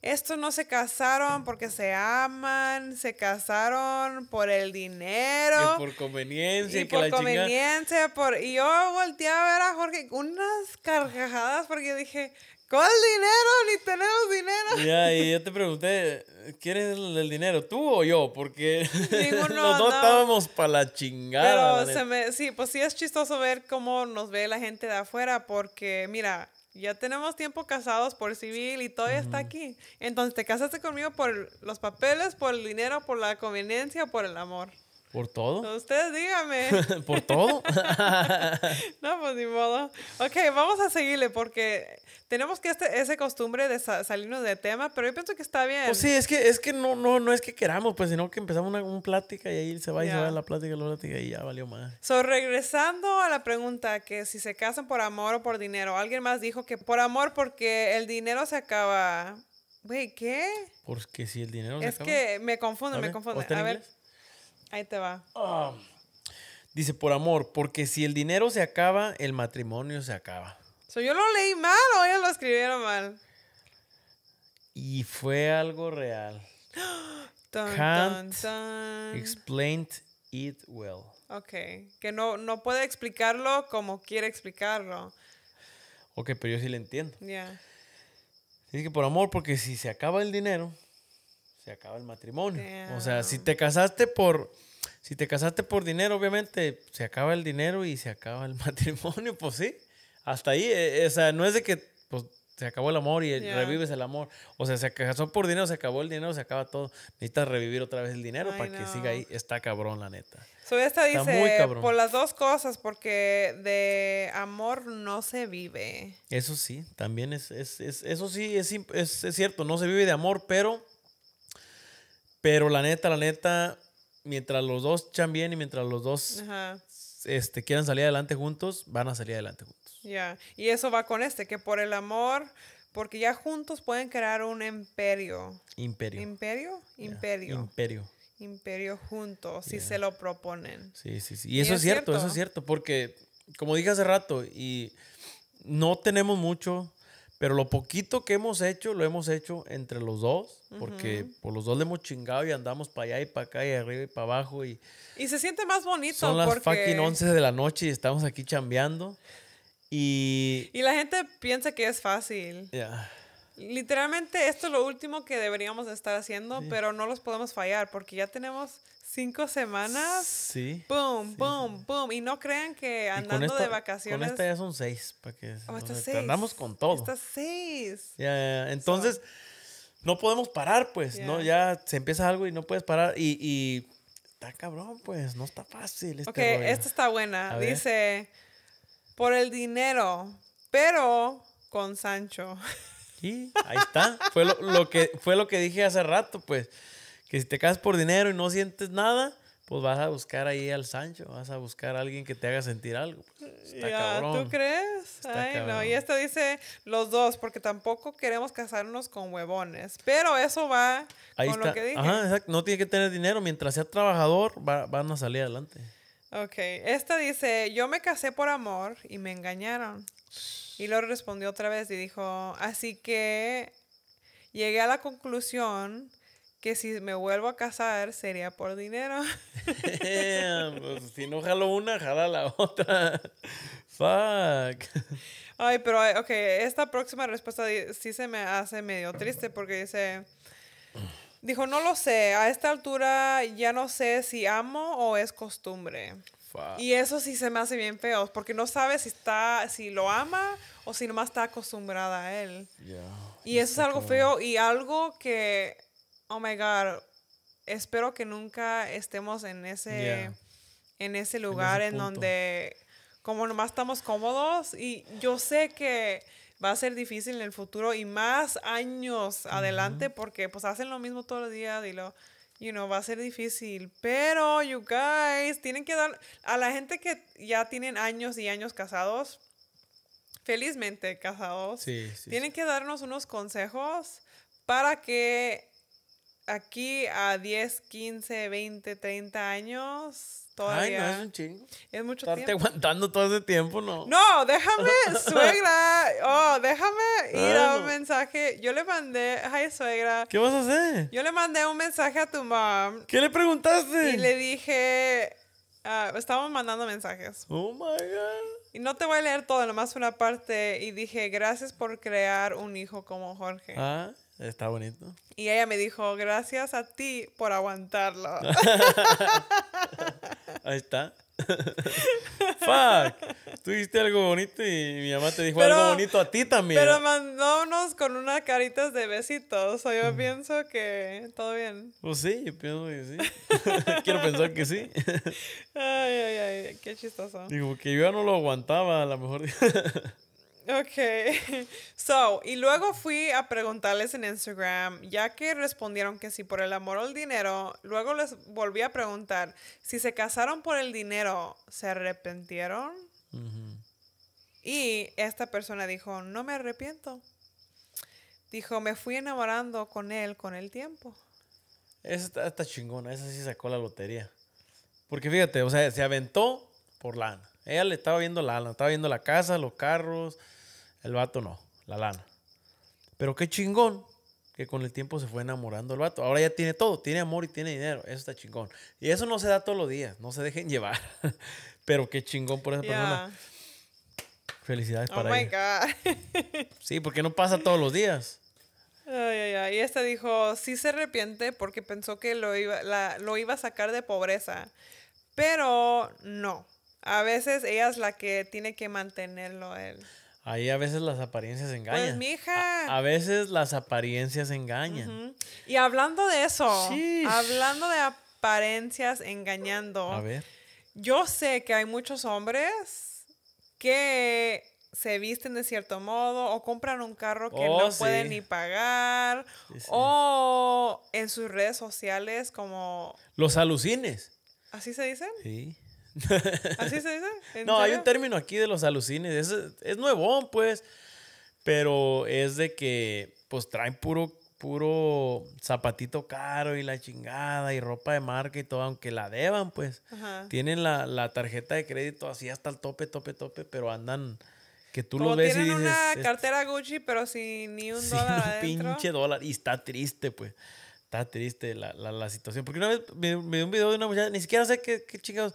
estos no se casaron porque se aman, se casaron por el dinero. Y
por conveniencia. Y por conveniencia.
Y yo volteé a ver a Jorge unas carcajadas porque dije, ¿con el dinero? Ni tenemos dinero. Ya, y
yo te pregunté, ¿quieres el, dinero tú o yo? Porque Ninguno, <laughs> los estábamos para la chingada. Pero se
me... sí, pues sí es chistoso ver cómo nos ve la gente de afuera porque, mira, ya tenemos tiempo casados por civil y todavía está aquí. Entonces te casaste conmigo por los papeles, por el dinero, por la conveniencia o por el amor.
¿Por todo?
Ustedes díganme.
<laughs> ¿Por todo? <laughs>
no, pues ni modo. Ok, vamos a seguirle porque tenemos que este, ese costumbre de salirnos de tema, pero yo pienso que está bien. Pues sí, es
que, es que no, no, no es que queramos, pues, sino que empezamos una, plática y ahí se va y se va la plática, la plática y ya valió más.
So, regresando a la pregunta que si se casan por amor o por dinero, alguien más dijo que por amor porque el dinero se acaba. Güey, ¿qué?
Porque si el dinero se acaba. Es que me confundo, me confundo. A ver.
Ahí te va. Ah.
Dice, por amor, porque si el dinero se acaba, el matrimonio se acaba.
So, ¿Yo lo leí mal o ellos lo escribieron mal?
Y fue algo real. <gasps> Can't explain it well.
Ok, que no, no puede explicarlo como quiere explicarlo.
Ok, pero yo sí le entiendo. Dice que por amor, porque si se acaba el dinero, se acaba el matrimonio. O sea, si te casaste por si te casaste por dinero, obviamente se acaba el dinero y se acaba el <laughs> matrimonio, pues sí. Hasta ahí, eh, eh, o sea, no es de que pues, se acabó el amor y revives el amor. O sea, se casó por dinero, se acabó el dinero, se acaba todo. Necesitas revivir otra vez el dinero para que siga ahí. Está cabrón, la neta. esta muy cabrón. por
las dos cosas, porque de amor no se vive.
Eso sí, también es, es, eso sí es cierto, no se vive de amor, pero pero la neta, la neta, mientras los dos chan bien y mientras los dos este, quieran salir adelante juntos, van a salir adelante juntos.
Ya, y eso va con este, que por el amor, porque ya juntos pueden crear un imperio. Imperio. Imperio. Imperio. Imperio. Imperio juntos, si se lo proponen.
Sí, sí, sí. Y, eso es cierto, cierto, eso es cierto, porque como dije hace rato, y no tenemos mucho, pero lo poquito que hemos hecho, lo hemos hecho entre los dos, porque por los dos le hemos chingado y andamos para allá y para acá y arriba y para abajo. Y,
y se siente más bonito. Son las fucking 11
de la noche y estamos aquí chambeando. Y,
y la gente piensa que es fácil. Literalmente esto es lo último que deberíamos estar haciendo, pero no los podemos fallar porque ya tenemos cinco semanas. Sí. Boom, boom, Y no crean que andando de vacaciones. Con esta ya
son seis. Oh, andamos con todo. Estas
seis.
Ya, Entonces, no podemos parar, pues, ¿no? Ya se empieza algo y no puedes parar. Y, está cabrón, pues, no está fácil. Este ok, esta está buena.
Dice, por el dinero, pero con Sancho.
y ahí está. fue, lo que, fue lo que dije hace rato, pues que si te casas por dinero y no sientes nada, pues vas a buscar ahí al Sancho, vas a buscar a alguien que te haga sentir algo. Pues, está cabrón. ¿Tú crees? Ay, no. Y
esto dice los dos, porque tampoco queremos casarnos con huevones. Pero eso
va con lo que dije. No tiene que tener dinero. Mientras sea trabajador, van a salir adelante.
Ok. Esta dice, yo me casé por amor y me engañaron. Y lo respondió otra vez y dijo, así que llegué a la conclusión que si me vuelvo a casar sería por dinero. <laughs>
Pues, si no jalo una, jala la otra. <laughs> Fuck.
Ay, pero, ok, esta próxima respuesta sí se me hace medio triste porque dice, dijo, no lo sé, a esta altura ya no sé si amo o es costumbre. Fuck. Y eso sí se me hace bien feo, porque no sabe si está, si lo ama o si nomás está acostumbrada a él.
Yeah, y eso es algo feo
y algo que oh my God, espero que nunca estemos en ese, en ese lugar en, donde como nomás estamos cómodos y yo sé que va a ser difícil en el futuro y más años adelante porque pues hacen lo mismo todos los días y lo, you know, va a ser difícil. Pero, you guys, tienen que dar a la gente que ya tienen años y años casados, felizmente casados, tienen que darnos unos consejos para que aquí a 10, 15, 20, 30 años. Todavía. Ay, no, es un chingo. Es mucho Estarte
aguantando todo ese tiempo, ¿no?
No, déjame, <laughs> suegra. Oh, déjame ir a ah, un mensaje. Yo le mandé, ay, suegra. ¿Qué vas a hacer? Yo le mandé un mensaje a tu mamá.
¿Qué le preguntaste? Y
le dije, ah, estábamos mandando mensajes. Oh, my God. Y no te voy a leer todo, nomás una parte. Y dije, gracias por crear un hijo como Jorge. Ah.
Está bonito.
Y ella me dijo, gracias a ti por aguantarlo. <laughs> Ahí está.
<laughs> Fuck. Tú hiciste algo bonito y mi mamá te dijo algo bonito a ti también. Pero
unos con unas caritas de besitos. O yo pienso que todo bien.
Pues sí, yo pienso que sí. <laughs> Quiero pensar que sí.
ay, ay, ay, qué chistoso.
Digo, que yo ya no lo aguantaba, a lo mejor.
Ok. <laughs> So, y luego fui a preguntarles en Instagram, ya que respondieron que sí por el amor o el dinero, luego les volví a preguntar, si se casaron por el dinero, ¿se arrepintieron? Y esta persona dijo, no me arrepiento. Dijo, me fui enamorando con él con el tiempo.
Esa está, chingona, esa sí sacó la lotería. Porque fíjate, o sea, se aventó por lana. Ella le estaba viendo la lana, estaba viendo la casa, los carros, el vato no, la lana. Pero qué chingón que con el tiempo se fue enamorando el vato. Ahora ya tiene todo, tiene amor y tiene dinero. Eso está chingón. Y eso no se da todos los días, no se dejen <laughs> llevar. Pero qué chingón por esa persona. Felicidades oh para my
God.
<laughs> sí, porque no pasa todos los días.
Ay, ay, ay. Y esta dijo, sí se arrepiente porque pensó que lo iba, la, lo iba a sacar de pobreza, pero no. A veces ella es la que tiene que mantenerlo él.
Ahí a veces las apariencias engañan. Pues, mija. A, veces las apariencias engañan.
Y hablando de eso, hablando de apariencias engañando. A ver. Yo sé que hay muchos hombres que se visten de cierto modo o compran un carro que no oh, pueden ni pagar o en sus redes sociales como...
Los alucines.
¿Así se dicen? Sí.
<laughs> ¿Así se dice? No, hay un término aquí de los alucines. Es, es nuevón, pues. Pero es de que, pues, traen puro, puro zapatito caro y la chingada y ropa de marca y todo, aunque la deban, pues. Tienen la, tarjeta de crédito así hasta el tope, tope, tope, pero andan... Que tú lo ves y dices... una cartera
Gucci, pero sin ni un <laughs> dólar pinche
dólar. Y está triste, pues está triste la, la, la, situación. Porque una vez me, dio un video de una muchacha, ni siquiera sé qué, qué chingados,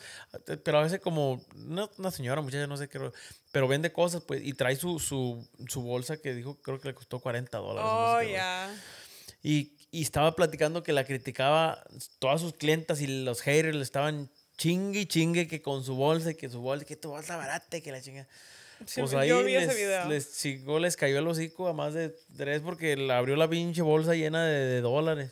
pero a veces como una, una, señora, muchacha, no sé qué, pero vende cosas, pues, y trae su, su, su bolsa que dijo, creo que le costó 40 dólares. Oh, y, estaba platicando que la criticaba todas sus clientas y los haters le estaban chingue y chingue que con su bolsa, y que su bolsa, que tu bolsa barata, que la chinga pues ahí les, cayó el hocico a más de tres porque le abrió la pinche bolsa llena de, dólares.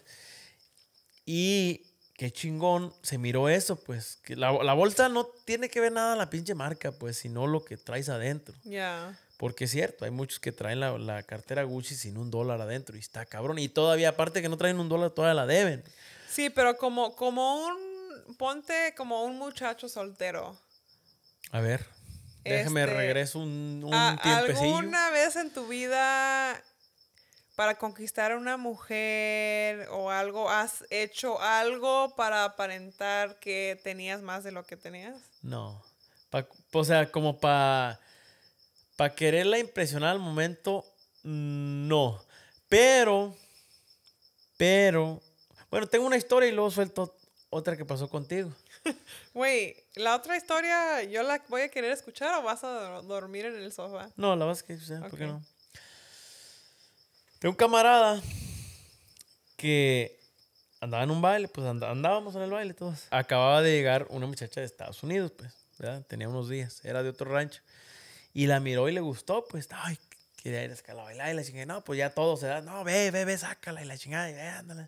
Y qué chingón se miró eso, pues. la, bolsa no tiene que ver nada la pinche marca, pues, sino lo que traes adentro. Ya. Porque es cierto, hay muchos que traen la, cartera Gucci sin un dólar adentro y está cabrón. Y todavía, aparte que no traen un dólar, todavía la deben.
Sí, pero como, como un. Ponte como un muchacho soltero.
A ver. Déjeme este, regreso un, un tiempecillo.
¿Alguna vez en tu vida para conquistar a una mujer o algo, has hecho algo para aparentar que tenías más de lo que tenías?
No. o sea, como para quererla impresionar al momento, mm, no. Pero, pero, bueno, tengo una historia y luego suelto otra que pasó contigo.
<laughs> Güey, la otra historia, ¿yo la voy a querer escuchar o vas a dormir en el sofá?
No, la vas a querer escuchar, ¿por qué no? Tengo un camarada que andaba en un baile, pues andábamos en el baile todos. Acababa de llegar una muchacha de Estados Unidos, pues, ¿verdad? Tenía unos días, era de otro rancho. Y la miró y le gustó, pues, ay, quería ir a escalar a bailar. Y la chingada, no, pues ya todos se no, ve, ve, ve, sácala. Y la chingada, y ándale.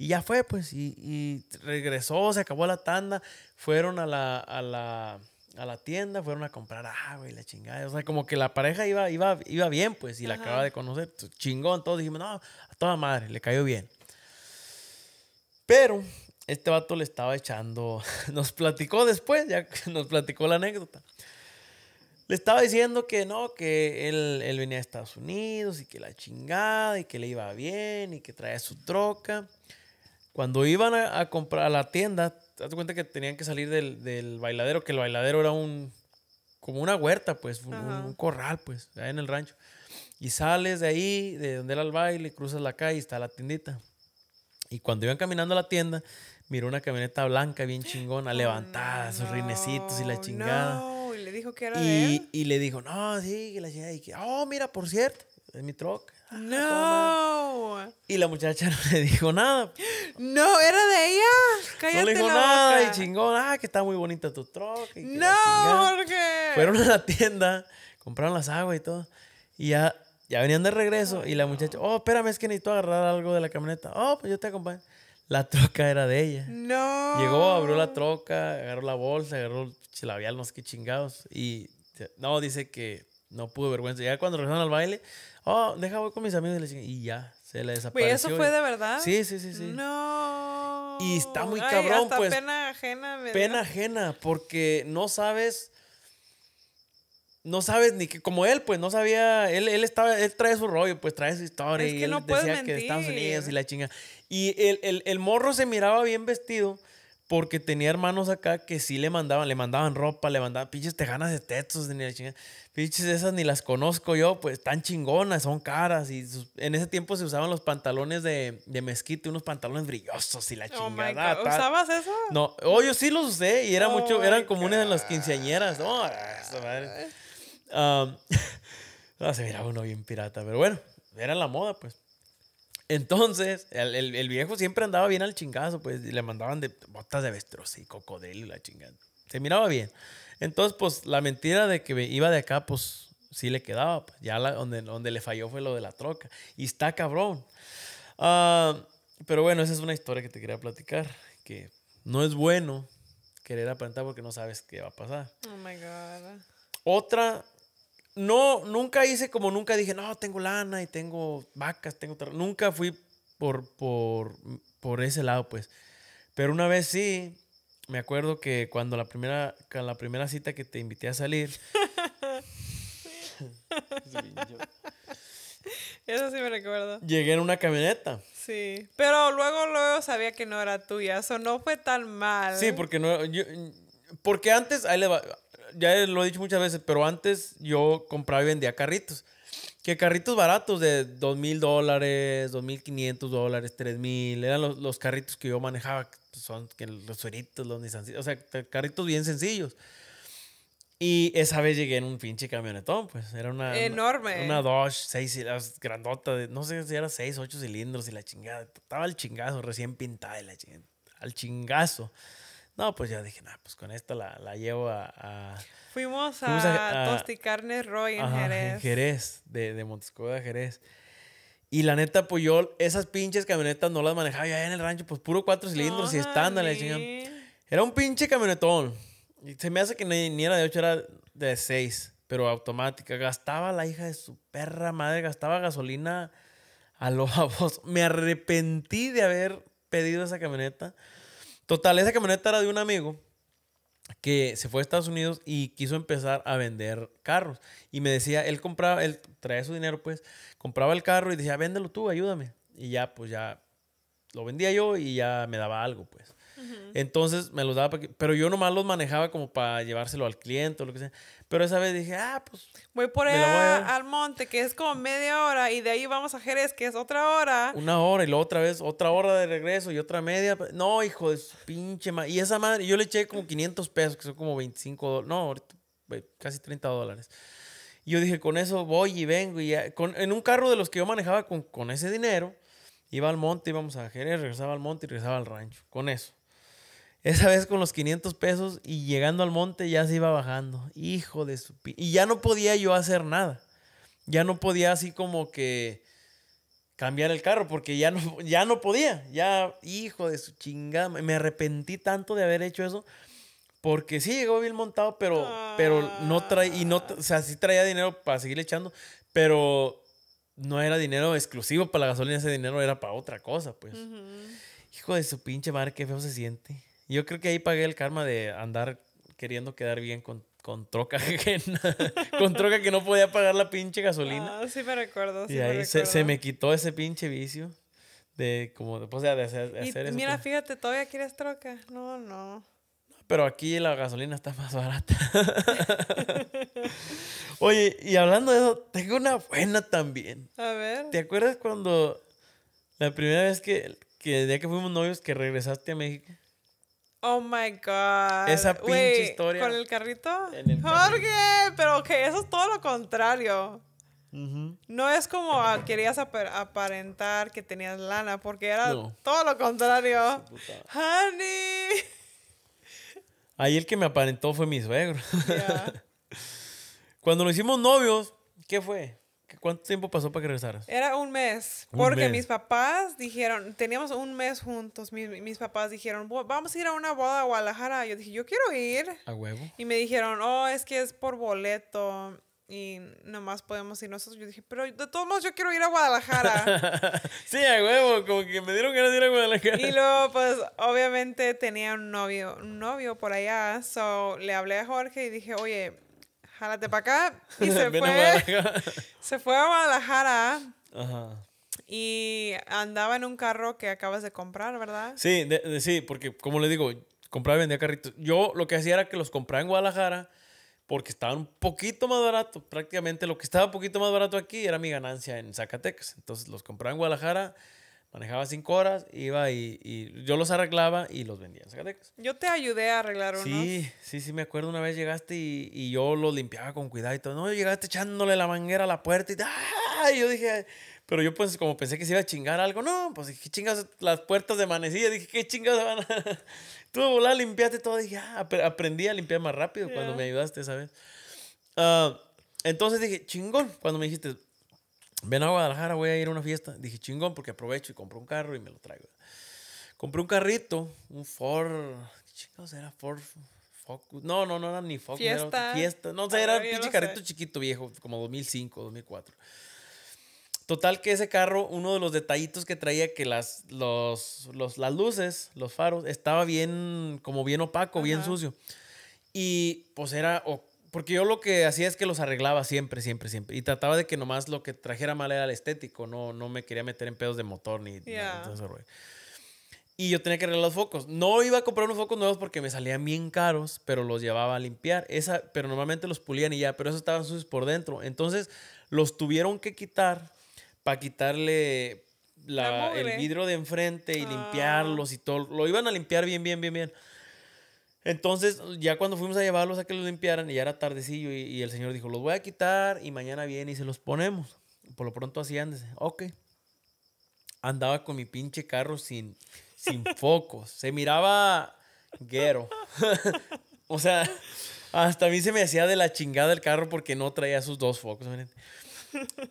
Y ya fue, pues, y, regresó, se acabó la tanda, fueron a la, a la, a la tienda, fueron a comprar agua ah, y la chingada. O sea, como que la pareja iba, iba, iba bien, pues, y la acaba de conocer, chingón, todos dijimos, no, a toda madre, le cayó bien. Pero este vato le estaba echando, <laughs> nos platicó después, ya <laughs> nos platicó la anécdota. Le estaba diciendo que no, que él, él venía de Estados Unidos y que la chingada y que le iba bien y que traía su troca. Cuando iban a, comprar a la tienda, te das cuenta que tenían que salir del, del, bailadero, que el bailadero era un como una huerta, pues, un, corral, pues, en el rancho. Y sales de ahí, de donde era el baile, cruzas la calle, y está la tiendita. Y cuando iban caminando a la tienda, miró una camioneta blanca bien chingona, <gasps> levantada, sus rinecitos y la chingada. No. Y le dijo que era de él. Y le dijo, no, sí, que la chingada. Y oh, mira, por cierto, es mi troca. <laughs> No. Y la muchacha no le dijo nada.
No, era de ella. no le dijo nada y
chingón. Ah, que está muy bonita tu troca. No,
porque. Fueron a la
tienda, compraron las aguas y todo. Y ya, ya venían de regreso. y la muchacha, oh, espérame, es que necesito agarrar algo de la camioneta. Oh, pues yo te acompaño. La troca era de ella. No. Llegó, abrió la troca, agarró la bolsa, agarró el labial, no sé qué chingados. Y no, dice que no pude vergüenza. Ya cuando regresaron al baile, oh, deja voy con mis amigos y ya, se le desapareció. eso fue de verdad? Sí, sí, sí, sí. No. Y está muy Ay, cabrón, hasta pues. Pena ajena, Pena ajena, porque no sabes. No sabes ni que, como él, pues no sabía, él, él estaba, él trae su rollo, pues trae su historia que y él decía que Estados Unidos y la chinga. Y el, el, el morro se miraba bien vestido, porque tenía hermanos acá que sí le mandaban, le mandaban ropa, le mandaban pinches tejanas de tetos, ni la chingada. Pinches esas ni las conozco yo, pues tan chingonas, son caras. Y en ese tiempo se usaban los pantalones de, de mezquite, unos pantalones brillosos y la oh chingada. ¿Usabas eso? No, oh, yo sí los usé y era mucho, oh eran comunes en las quinceañeras. No, madre. <laughs> se miraba uno bien pirata, pero bueno, era la moda, pues. Entonces, el, viejo siempre andaba bien al chingazo, pues, le mandaban botas de vestros y cocodrilo y la chingada. Se miraba bien. Entonces, pues, la mentira de que iba de acá, pues, sí le quedaba. Ya donde, donde le falló fue lo de la troca. Y está cabrón. Ah, pero bueno, esa es una historia que te quería platicar. Que no es bueno querer aparentar porque no sabes qué va a pasar. Oh, my God. Otra no, nunca hice como nunca dije, no, tengo lana y tengo vacas, tengo Nunca fui por, por, por ese lado, pues. Pero una vez sí, me acuerdo que cuando la primera, la primera cita que te invité a salir. <laughs>
Eso sí me recuerdo.
Llegué en una camioneta.
Sí, pero luego luego sabía que no era tuya, eso no fue tan mal. Sí, porque
no porque antes, ya lo he dicho muchas veces, pero antes yo compraba y vendía carritos. Que carritos baratos de dos mil dólares, dos mil quinientos dólares, tres mil. Eran los, los, carritos que yo manejaba, pues, son los sueritos, los Nissancitos, o sea, carritos bien sencillos. Y esa vez llegué en un pinche camionetón, pues era una... Enorme. Una, Dodge, seis cilindros, grandota, no sé si era seis, ocho cilindros y la chingada. Estaba al chingazo, recién pintada y la chingada. Al chingazo. No, pues ya dije, nada, pues con esto la, la llevo a, Fuimos a, O Roy en Jerez. En Jerez, de, de Montescoda Jerez. Y la neta, pues yo esas pinches camionetas no las manejaba ya en el rancho, pues puro cuatro cilindros y estándar. Era un pinche camionetón. Y se me hace que ni, ni era de ocho, era de seis, pero automática. Gastaba la hija de su perra madre, gastaba gasolina a los <laughs> Me arrepentí de haber pedido esa camioneta. Total, esa camioneta era de un amigo que se fue a Estados Unidos y quiso empezar a vender carros. Y me decía, él compraba, él traía su dinero, pues, compraba el carro y decía, véndelo tú, ayúdame. Y ya, pues ya lo vendía yo y ya me daba algo, pues. Entonces me los daba, pero yo nomás los manejaba como para llevárselo al cliente o lo que sea. Pero esa vez dije, ah, pues. Voy por allá
al monte, que es como media hora, y de ahí vamos a Jerez, que es otra hora.
Una hora, y la otra vez, otra hora de regreso y otra media. Pues, no, hijo de su pinche madre. Y esa madre, yo le eché como 500 pesos, que son como 25 dólares. No, ahorita, casi 30 dólares Y yo dije, con eso voy y vengo. Y en un carro de los que yo manejaba con, con ese dinero, iba al monte, íbamos a Jerez, regresaba al monte y regresaba al rancho. Con eso. Esa vez con los 500 pesos y llegando al monte ya se iba bajando. Hijo de su... Y ya no podía yo hacer nada. Ya no podía así como que cambiar el carro porque ya no, <laughs> ya no podía. Ya, hijo de su chingada. Me arrepentí tanto de haber hecho eso. Porque sí llegó bien montado, pero, pero no traía, y no, o sea, sí traía dinero para seguir echando, pero no era dinero exclusivo para la gasolina, ese dinero era para otra cosa, pues. Hijo de su pinche madre, qué feo se siente. Yo creo que ahí pagué el karma de andar queriendo quedar bien con, troca <laughs> con troca que no podía pagar la pinche gasolina. Ah, sí me recuerdo. Sí y ahí se, me quitó ese pinche vicio de como o sea, de hacer, eso Mira,
pues. fíjate, todavía quieres troca. No, no.
Pero aquí la gasolina está más barata. <laughs> Oye, y hablando de eso, tengo una buena también. A ver. ¿Te acuerdas cuando la primera vez que, que el día que fuimos novios que regresaste a México?
Oh my God. Esa pinche historia. ¿Con el carrito? Jorge, pero que eso es todo lo contrario.
No
es como querías aparentar que tenías lana, porque era todo lo contrario. Honey.
Ahí el que me aparentó fue mi suegro. <laughs> Cuando nos hicimos novios, ¿qué fue? ¿Cuánto tiempo pasó para que regresaras? Era un mes, porque mis
papás dijeron, teníamos un mes juntos, mis, mis papás dijeron, vamos a ir a una boda a Guadalajara. Yo dije, yo quiero ir. A huevo. Y me dijeron, oh, es que es por boleto y nomás podemos ir nosotros. Yo dije, pero de todos modos yo quiero ir a Guadalajara.
<laughs> sí, a huevo, como que me dieron ganas de ir a Guadalajara. Y luego, pues,
obviamente tenía un novio, un novio por allá, so le hablé a Jorge y dije, oye, jalate para acá. <laughs> Y se fue, <laughs> se fue a Guadalajara. Y andaba en un carro que acabas de comprar, ¿verdad?
Sí, sí, porque como le digo, compraba y vendía carritos. Yo lo que hacía era que los compraba en Guadalajara porque estaban un poquito más barato Prácticamente lo que estaba un poquito más barato aquí era mi ganancia en Zacatecas. Entonces los compraba en Guadalajara Manejaba cinco horas, iba y, y, yo los arreglaba y los vendía
Yo te ayudé a arreglar unos. Sí,
sí, sí, me acuerdo una vez llegaste y, yo los limpiaba con cuidado y todo. No, llegaste echándole la manguera a la puerta y, yo dije, pero yo pues como pensé que se iba a chingar algo. No, pues dije, ¿qué chingas? Las puertas de manecilla. Dije, ¿qué chingas van a...? <laughs> Tú volar, limpiaste todo. Dije, ah, aprendí a limpiar más rápido cuando me ayudaste, ¿sabes? Ah, entonces dije, chingón, cuando me dijiste, ven a Guadalajara, voy a ir a una fiesta. Dije, chingón, porque aprovecho y compro un carro y me lo traigo. Compré un carrito, un Ford, ¿qué chingados era? Ford Focus. No, no, no era ni Focus. Fiesta. fiesta. No, o sea, era un ah, pinche carrito chiquito viejo, como 2005, 2004. Total que ese carro, uno de los detallitos que traía que las, los, los las luces, los faros, estaba bien, como bien opaco, bien sucio. Y pues era o porque yo lo que hacía es que los arreglaba siempre, siempre, siempre. Y trataba de que nomás lo que trajera mal era el estético. No, no me quería meter en pedos de motor ni nada, eso, Y yo tenía que arreglar los focos. No iba a comprar unos focos nuevos porque me salían bien caros, pero los llevaba a limpiar. Esa, pero normalmente los pulían y ya, pero esos estaban sucios por dentro. Entonces los tuvieron que quitar para quitarle el vidrio de enfrente y ah. limpiarlos y todo. Lo iban a limpiar bien, bien, bien, bien. Entonces, ya cuando fuimos a llevarlos a que los limpiaran, y ya era tardecillo, y, el señor dijo, los voy a quitar y mañana viene y se los ponemos. Por lo pronto hacían, Ok. Andaba con mi pinche carro sin, sin <laughs> focos. Se miraba guero. <laughs> o sea, hasta a mí se me hacía de la chingada el carro porque no traía sus dos focos.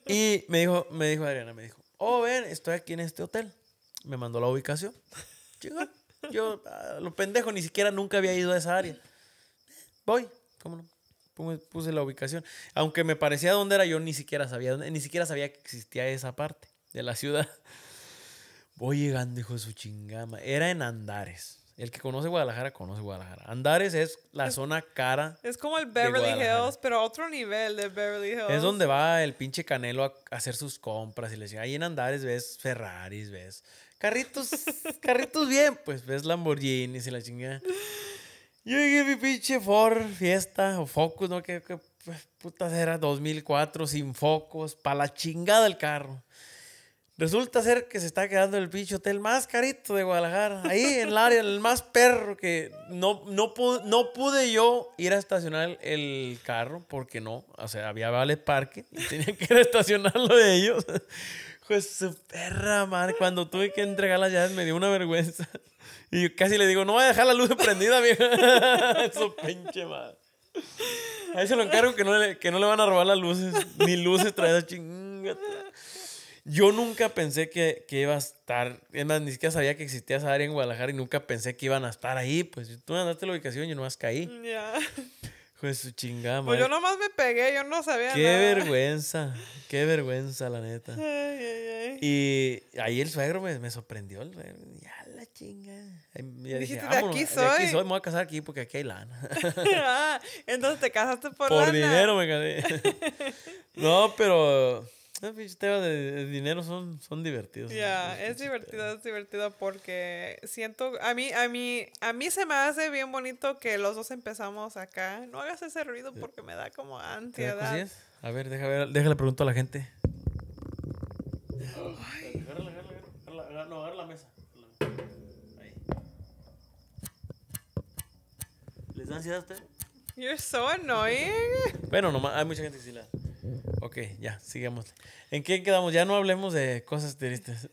Y me dijo, me dijo Adriana, me dijo, oh, ven, estoy aquí en este hotel. Me mandó la ubicación. Chingón. Yo, ah, lo pendejo, ni siquiera nunca había ido a esa área. Voy, ¿cómo Puse la ubicación. Aunque me parecía dónde era, yo ni siquiera sabía, ni siquiera sabía que existía esa parte de la ciudad. Voy llegando, hijo de su chingama. Era en Andares. El que conoce Guadalajara, conoce Guadalajara. Andares es la zona cara. Es como el Beverly Hills,
pero otro nivel de Beverly Hills. Es donde
va el pinche Canelo a, hacer sus compras y le decía, ahí en Andares ves Ferraris, ves Carritos, carritos bien, pues ves Lamborghini y la chingada. Yo llegué mi pinche Ford Fiesta o Focus, ¿no? Que, que pues, putas era 2004, sin focos, para la chingada el carro. Resulta ser que se está quedando el pinche hotel más carito de Guadalajara. Ahí en el área, el más perro que no, no, pude, yo ir a estacionar el carro porque no. O sea, había vale parque y tenía que ir a estacionarlo de ellos. Pues su perra, madre. Cuando tuve que entregar las llaves me dio una vergüenza. Y casi le digo, no voy a dejar la luz prendida, viejo. Eso <laughs> pinche madre. A eso lo encargo que no, le, van a robar las luces. Ni luces trae esa Yo nunca pensé que, iba a estar. Es más, ni siquiera sabía que existía esa área en Guadalajara y nunca pensé que iban a estar ahí. Pues tú mandaste la ubicación y no más caí. Ya. Pues su chingada, Pues yo
nomás me pegué, yo no sabía qué nada. Qué
vergüenza, qué vergüenza, la neta. Y ahí el suegro me, me sorprendió. ya la chinga Dijiste, de aquí soy. De aquí soy, me voy a casar aquí porque aquí hay lana. <laughs> ah,
entonces te casaste por, por lana. Por dinero me gané. <laughs>
no, pero los <laughs> temas de dinero son, son divertidos. Ya,
es divertido, es divertido porque siento, a mí, a mí, a mí se me hace bien bonito que los dos empezamos acá.
No hagas ese ruido eh, porque me da como ansiedad. a ver, déjale pregunto a la gente. Agárrala, agárrala, no, agarra la mesa. Ahí. ¿Les da ansiedad a usted?
You're so annoying.
Bueno, nomás, hay mucha gente que sí la... Ok, ya, sigamos. ¿En qué quedamos? Ya no hablemos de cosas tristes.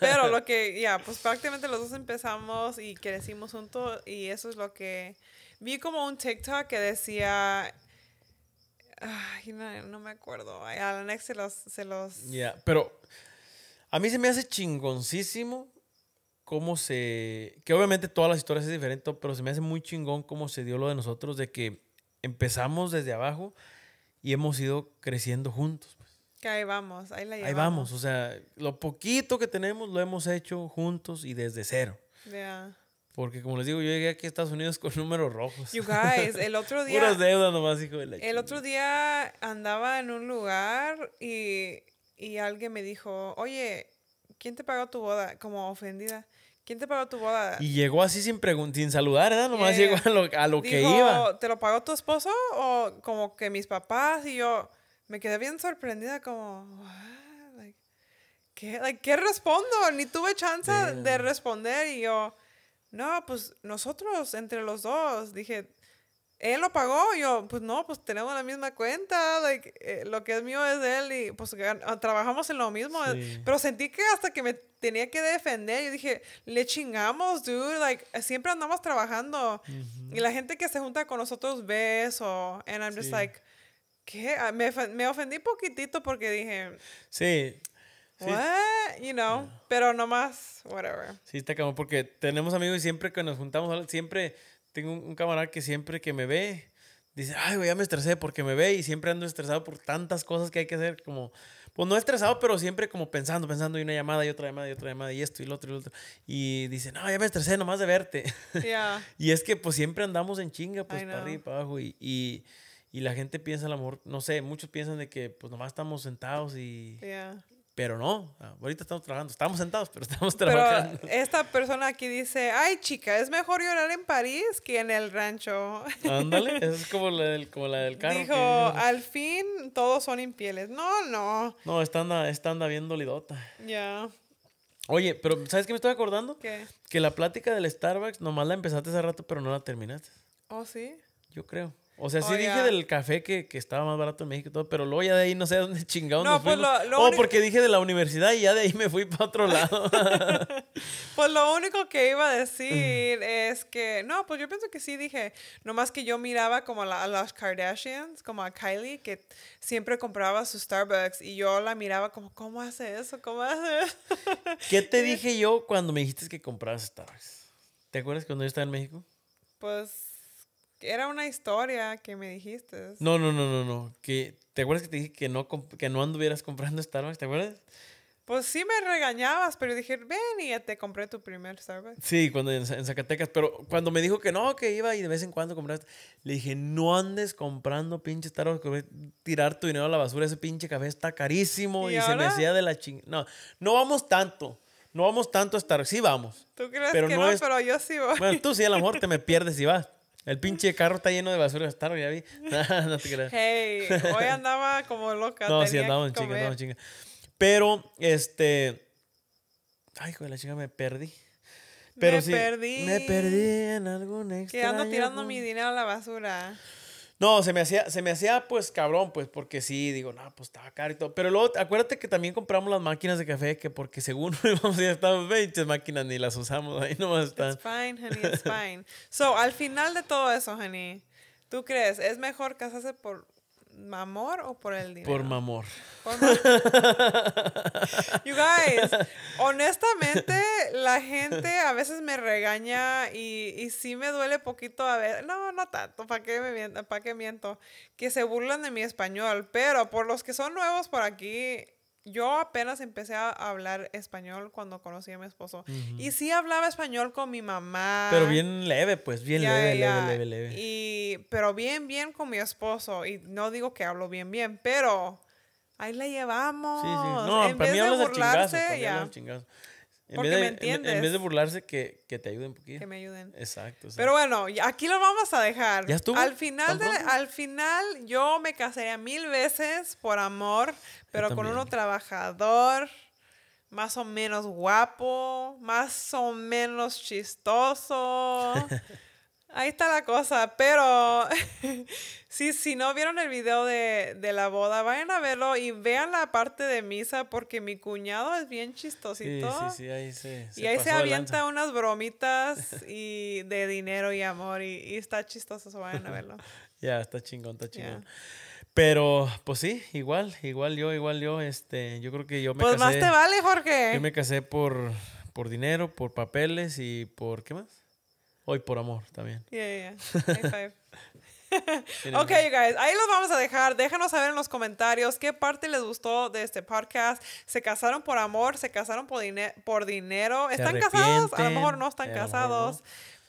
pero
lo <laughs> que, ya, pues prácticamente los dos empezamos y crecimos juntos y eso es lo que... Vi como un TikTok que decía... Ay, no, me acuerdo. A la next se los... Se los... Ya,
pero a mí se me hace chingoncísimo cómo se... Que obviamente todas las historias es diferente, pero se me hace muy chingón cómo se dio lo de nosotros, de que empezamos desde abajo y hemos ido creciendo juntos. Pues.
Que ahí vamos, ahí la llevamos. Ahí vamos, o
sea, lo poquito que tenemos lo hemos hecho juntos y desde cero. Porque como les digo, yo llegué aquí a Estados Unidos con <laughs> números rojos. You guys, el otro <laughs> día... Puras deudas nomás, hijo de la El otro
día andaba en un lugar y, y alguien me dijo, oye, ¿quién te pagó tu boda? Como ofendida. ¿Quién te pagó tu boda?
Y llegó así sin, sin saludar, ¿verdad? Nomás eh, llegó a lo, que iba.
¿Te lo pagó tu esposo o como que mis papás? Y yo me quedé bien sorprendida, como, ah, ¿qué? ¿qué respondo? Ni tuve chance de eh. responder. Y yo, no, pues nosotros, entre los dos, dije, él lo pagó. yo, pues no, pues tenemos la misma cuenta, like, eh, lo que es mío es de él y pues ah, trabajamos en lo mismo. Eh, pero sentí que hasta que me tenía que defender, yo dije, le chingamos, dude, like, siempre andamos trabajando. Y la gente que se junta con nosotros ve eso. And I'm just like, ¿qué? Ah, me, me, ofendí poquitito porque dije, sí. What? You know, pero no más, whatever.
Sí, está como porque tenemos amigos y siempre que nos juntamos, siempre tengo un, camarada que siempre que me ve, dice, ay, güey, ya me estresé porque me ve y siempre ando estresado por tantas cosas que hay que hacer, como, pues no estresado, pero siempre como pensando, pensando, y una llamada, y otra llamada, y otra llamada, y esto, y lo otro, y lo otro. Y dice, no, ya me estresé nomás de verte. <laughs> y es que pues siempre andamos en chinga, pues para arriba y para abajo, y, y, la gente piensa, a lo no sé, muchos piensan de que pues nomás estamos sentados y... Pero no, ahorita estamos trabajando, estamos sentados, pero estamos trabajando.
esta persona aquí dice, ay chica, es mejor llorar en París que en el rancho. Ándale, <laughs>
es como la del, carro. Dijo, al
fin todos son impieles. No, no.
No, esta anda, anda bien dolidota. Ya. Oye, pero ¿sabes qué me estoy acordando? ¿Qué? Que la plática del Starbucks nomás la empezaste hace rato, pero no la terminaste. ¿Oh, sí? Yo creo. O sea, sí dije del café que, estaba más barato en México y todo, pero luego ya de ahí no sé dónde <laughs> chingados no, nos pues oh, porque dije de la universidad y ya de ahí me fui para otro <laughs> lado. <laughs>
pues lo único que iba a decir es que, no, pues yo pienso que sí dije, nomás que yo miraba como a, las Kardashians, como a Kylie, que siempre compraba su Starbucks y yo la miraba como, ¿cómo hace eso? ¿Cómo hace
¿Qué te dije yo cuando me dijiste que comprabas Starbucks? ¿Te acuerdas cuando yo estaba en México?
Pues era una historia que me dijiste.
No, no, no, no, no. Que, ¿Te acuerdas que te dije que no, que no anduvieras comprando Starbucks? ¿Te acuerdas?
Pues sí me regañabas, pero dije, ven y te compré tu primer
Starbucks. Sí, cuando en, Zacatecas, pero cuando me dijo que no, que iba y de vez en cuando compraste, le dije, no andes comprando pinche Starbucks, que tirar tu dinero a la basura, ese pinche café está carísimo y, se me hacía de la ching... No, no vamos tanto. No vamos tanto a Starbucks, sí vamos.
Tú crees pero que no, pero yo sí voy. Bueno, tú sí, a lo mejor
te me <laughs> pierdes y vas. El pinche carro está lleno de basura, está ya vi. <laughs> no te creas. Hey, hoy
andaba como loca. no, sí, andaba en chinga, andaba chinga.
Pero, este. Ay, hijo de la chinga, me perdí.
me perdí. Me perdí
en algún extraño. Que ando tirando mi
dinero a la basura.
No, se me hacía, se me hacía pues cabrón, pues porque sí, digo, no, pues estaba caro y todo. Pero luego, acuérdate que también compramos las máquinas de café, que porque según <laughs> íbamos a estamos 20 máquinas ni las usamos, ahí nomás están. It's fine, honey, it's fine.
so, al final de todo eso, honey, ¿tú crees es mejor casarse por mamor o por el dinero? Por mamor. <laughs>
you guys,
honestamente, la gente a veces me regaña y, y sí me duele poquito a ver, No, no tanto, ¿para qué, ¿para qué miento? Que se burlan de mi español, pero por los que son nuevos por aquí, yo apenas empecé a hablar español cuando conocí a mi esposo. Y sí hablaba español con mi mamá. Pero bien
leve, pues, bien leve, leve, leve, leve,
Y, pero bien, bien con mi esposo. Y no digo que hablo bien, bien, pero ahí la llevamos. Sí, sí. No, vez de burlarse, en Porque de, me entiendes. En, vez de
burlarse, que, te ayuden un poquito. Que me ayuden. Exacto. Pero
bueno, aquí lo vamos a dejar. Al final, al final yo me casaría mil veces por amor, pero con uno trabajador, más o menos guapo, más o menos chistoso. <laughs> Ahí está la cosa, pero si, <laughs> si no vieron el video de, la boda, vayan a verlo y vean la parte de misa porque mi cuñado es bien chistosito. Sí,
sí, ahí se, Y ahí se avienta
unas bromitas y de dinero y amor y, está chistoso, so vayan a <laughs> verlo.
ya, está chingón, está chingón. Pero, pues sí, igual, igual yo, igual yo, este, yo creo que yo me casé. Pues más te vale, Jorge. Yo me casé por, por dinero, por papeles y por, ¿qué más? Hoy por amor también. Yeah, <laughs>
<laughs> ok, you guys, ahí los vamos a dejar. Déjanos saber en los comentarios qué parte les gustó de este podcast. ¿Se casaron por amor? ¿Se casaron por, dinero? ¿Están casados? A lo mejor no están casados.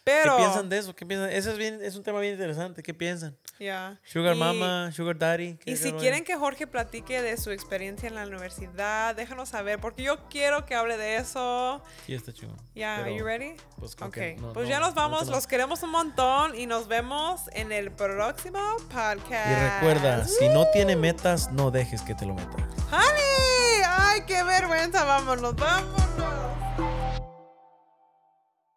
Pero... ¿Qué piensan de eso? ¿Qué piensan? Ese es, bien, es un tema bien interesante. ¿Qué piensan? Sugar Mama, Sugar Daddy. Y si quieren
que Jorge platique de su experiencia en la universidad, déjanos saber, porque yo quiero que hable de eso.
Sí, está chido. Ya, yeah, you ready? Pues, pues ya nos vamos, los
queremos un montón y nos vemos en el próximo podcast. Y recuerda, si no
tiene metas, no dejes que te lo metan.
¡Honey! ¡Ay, qué vergüenza! ¡Vámonos, vámonos!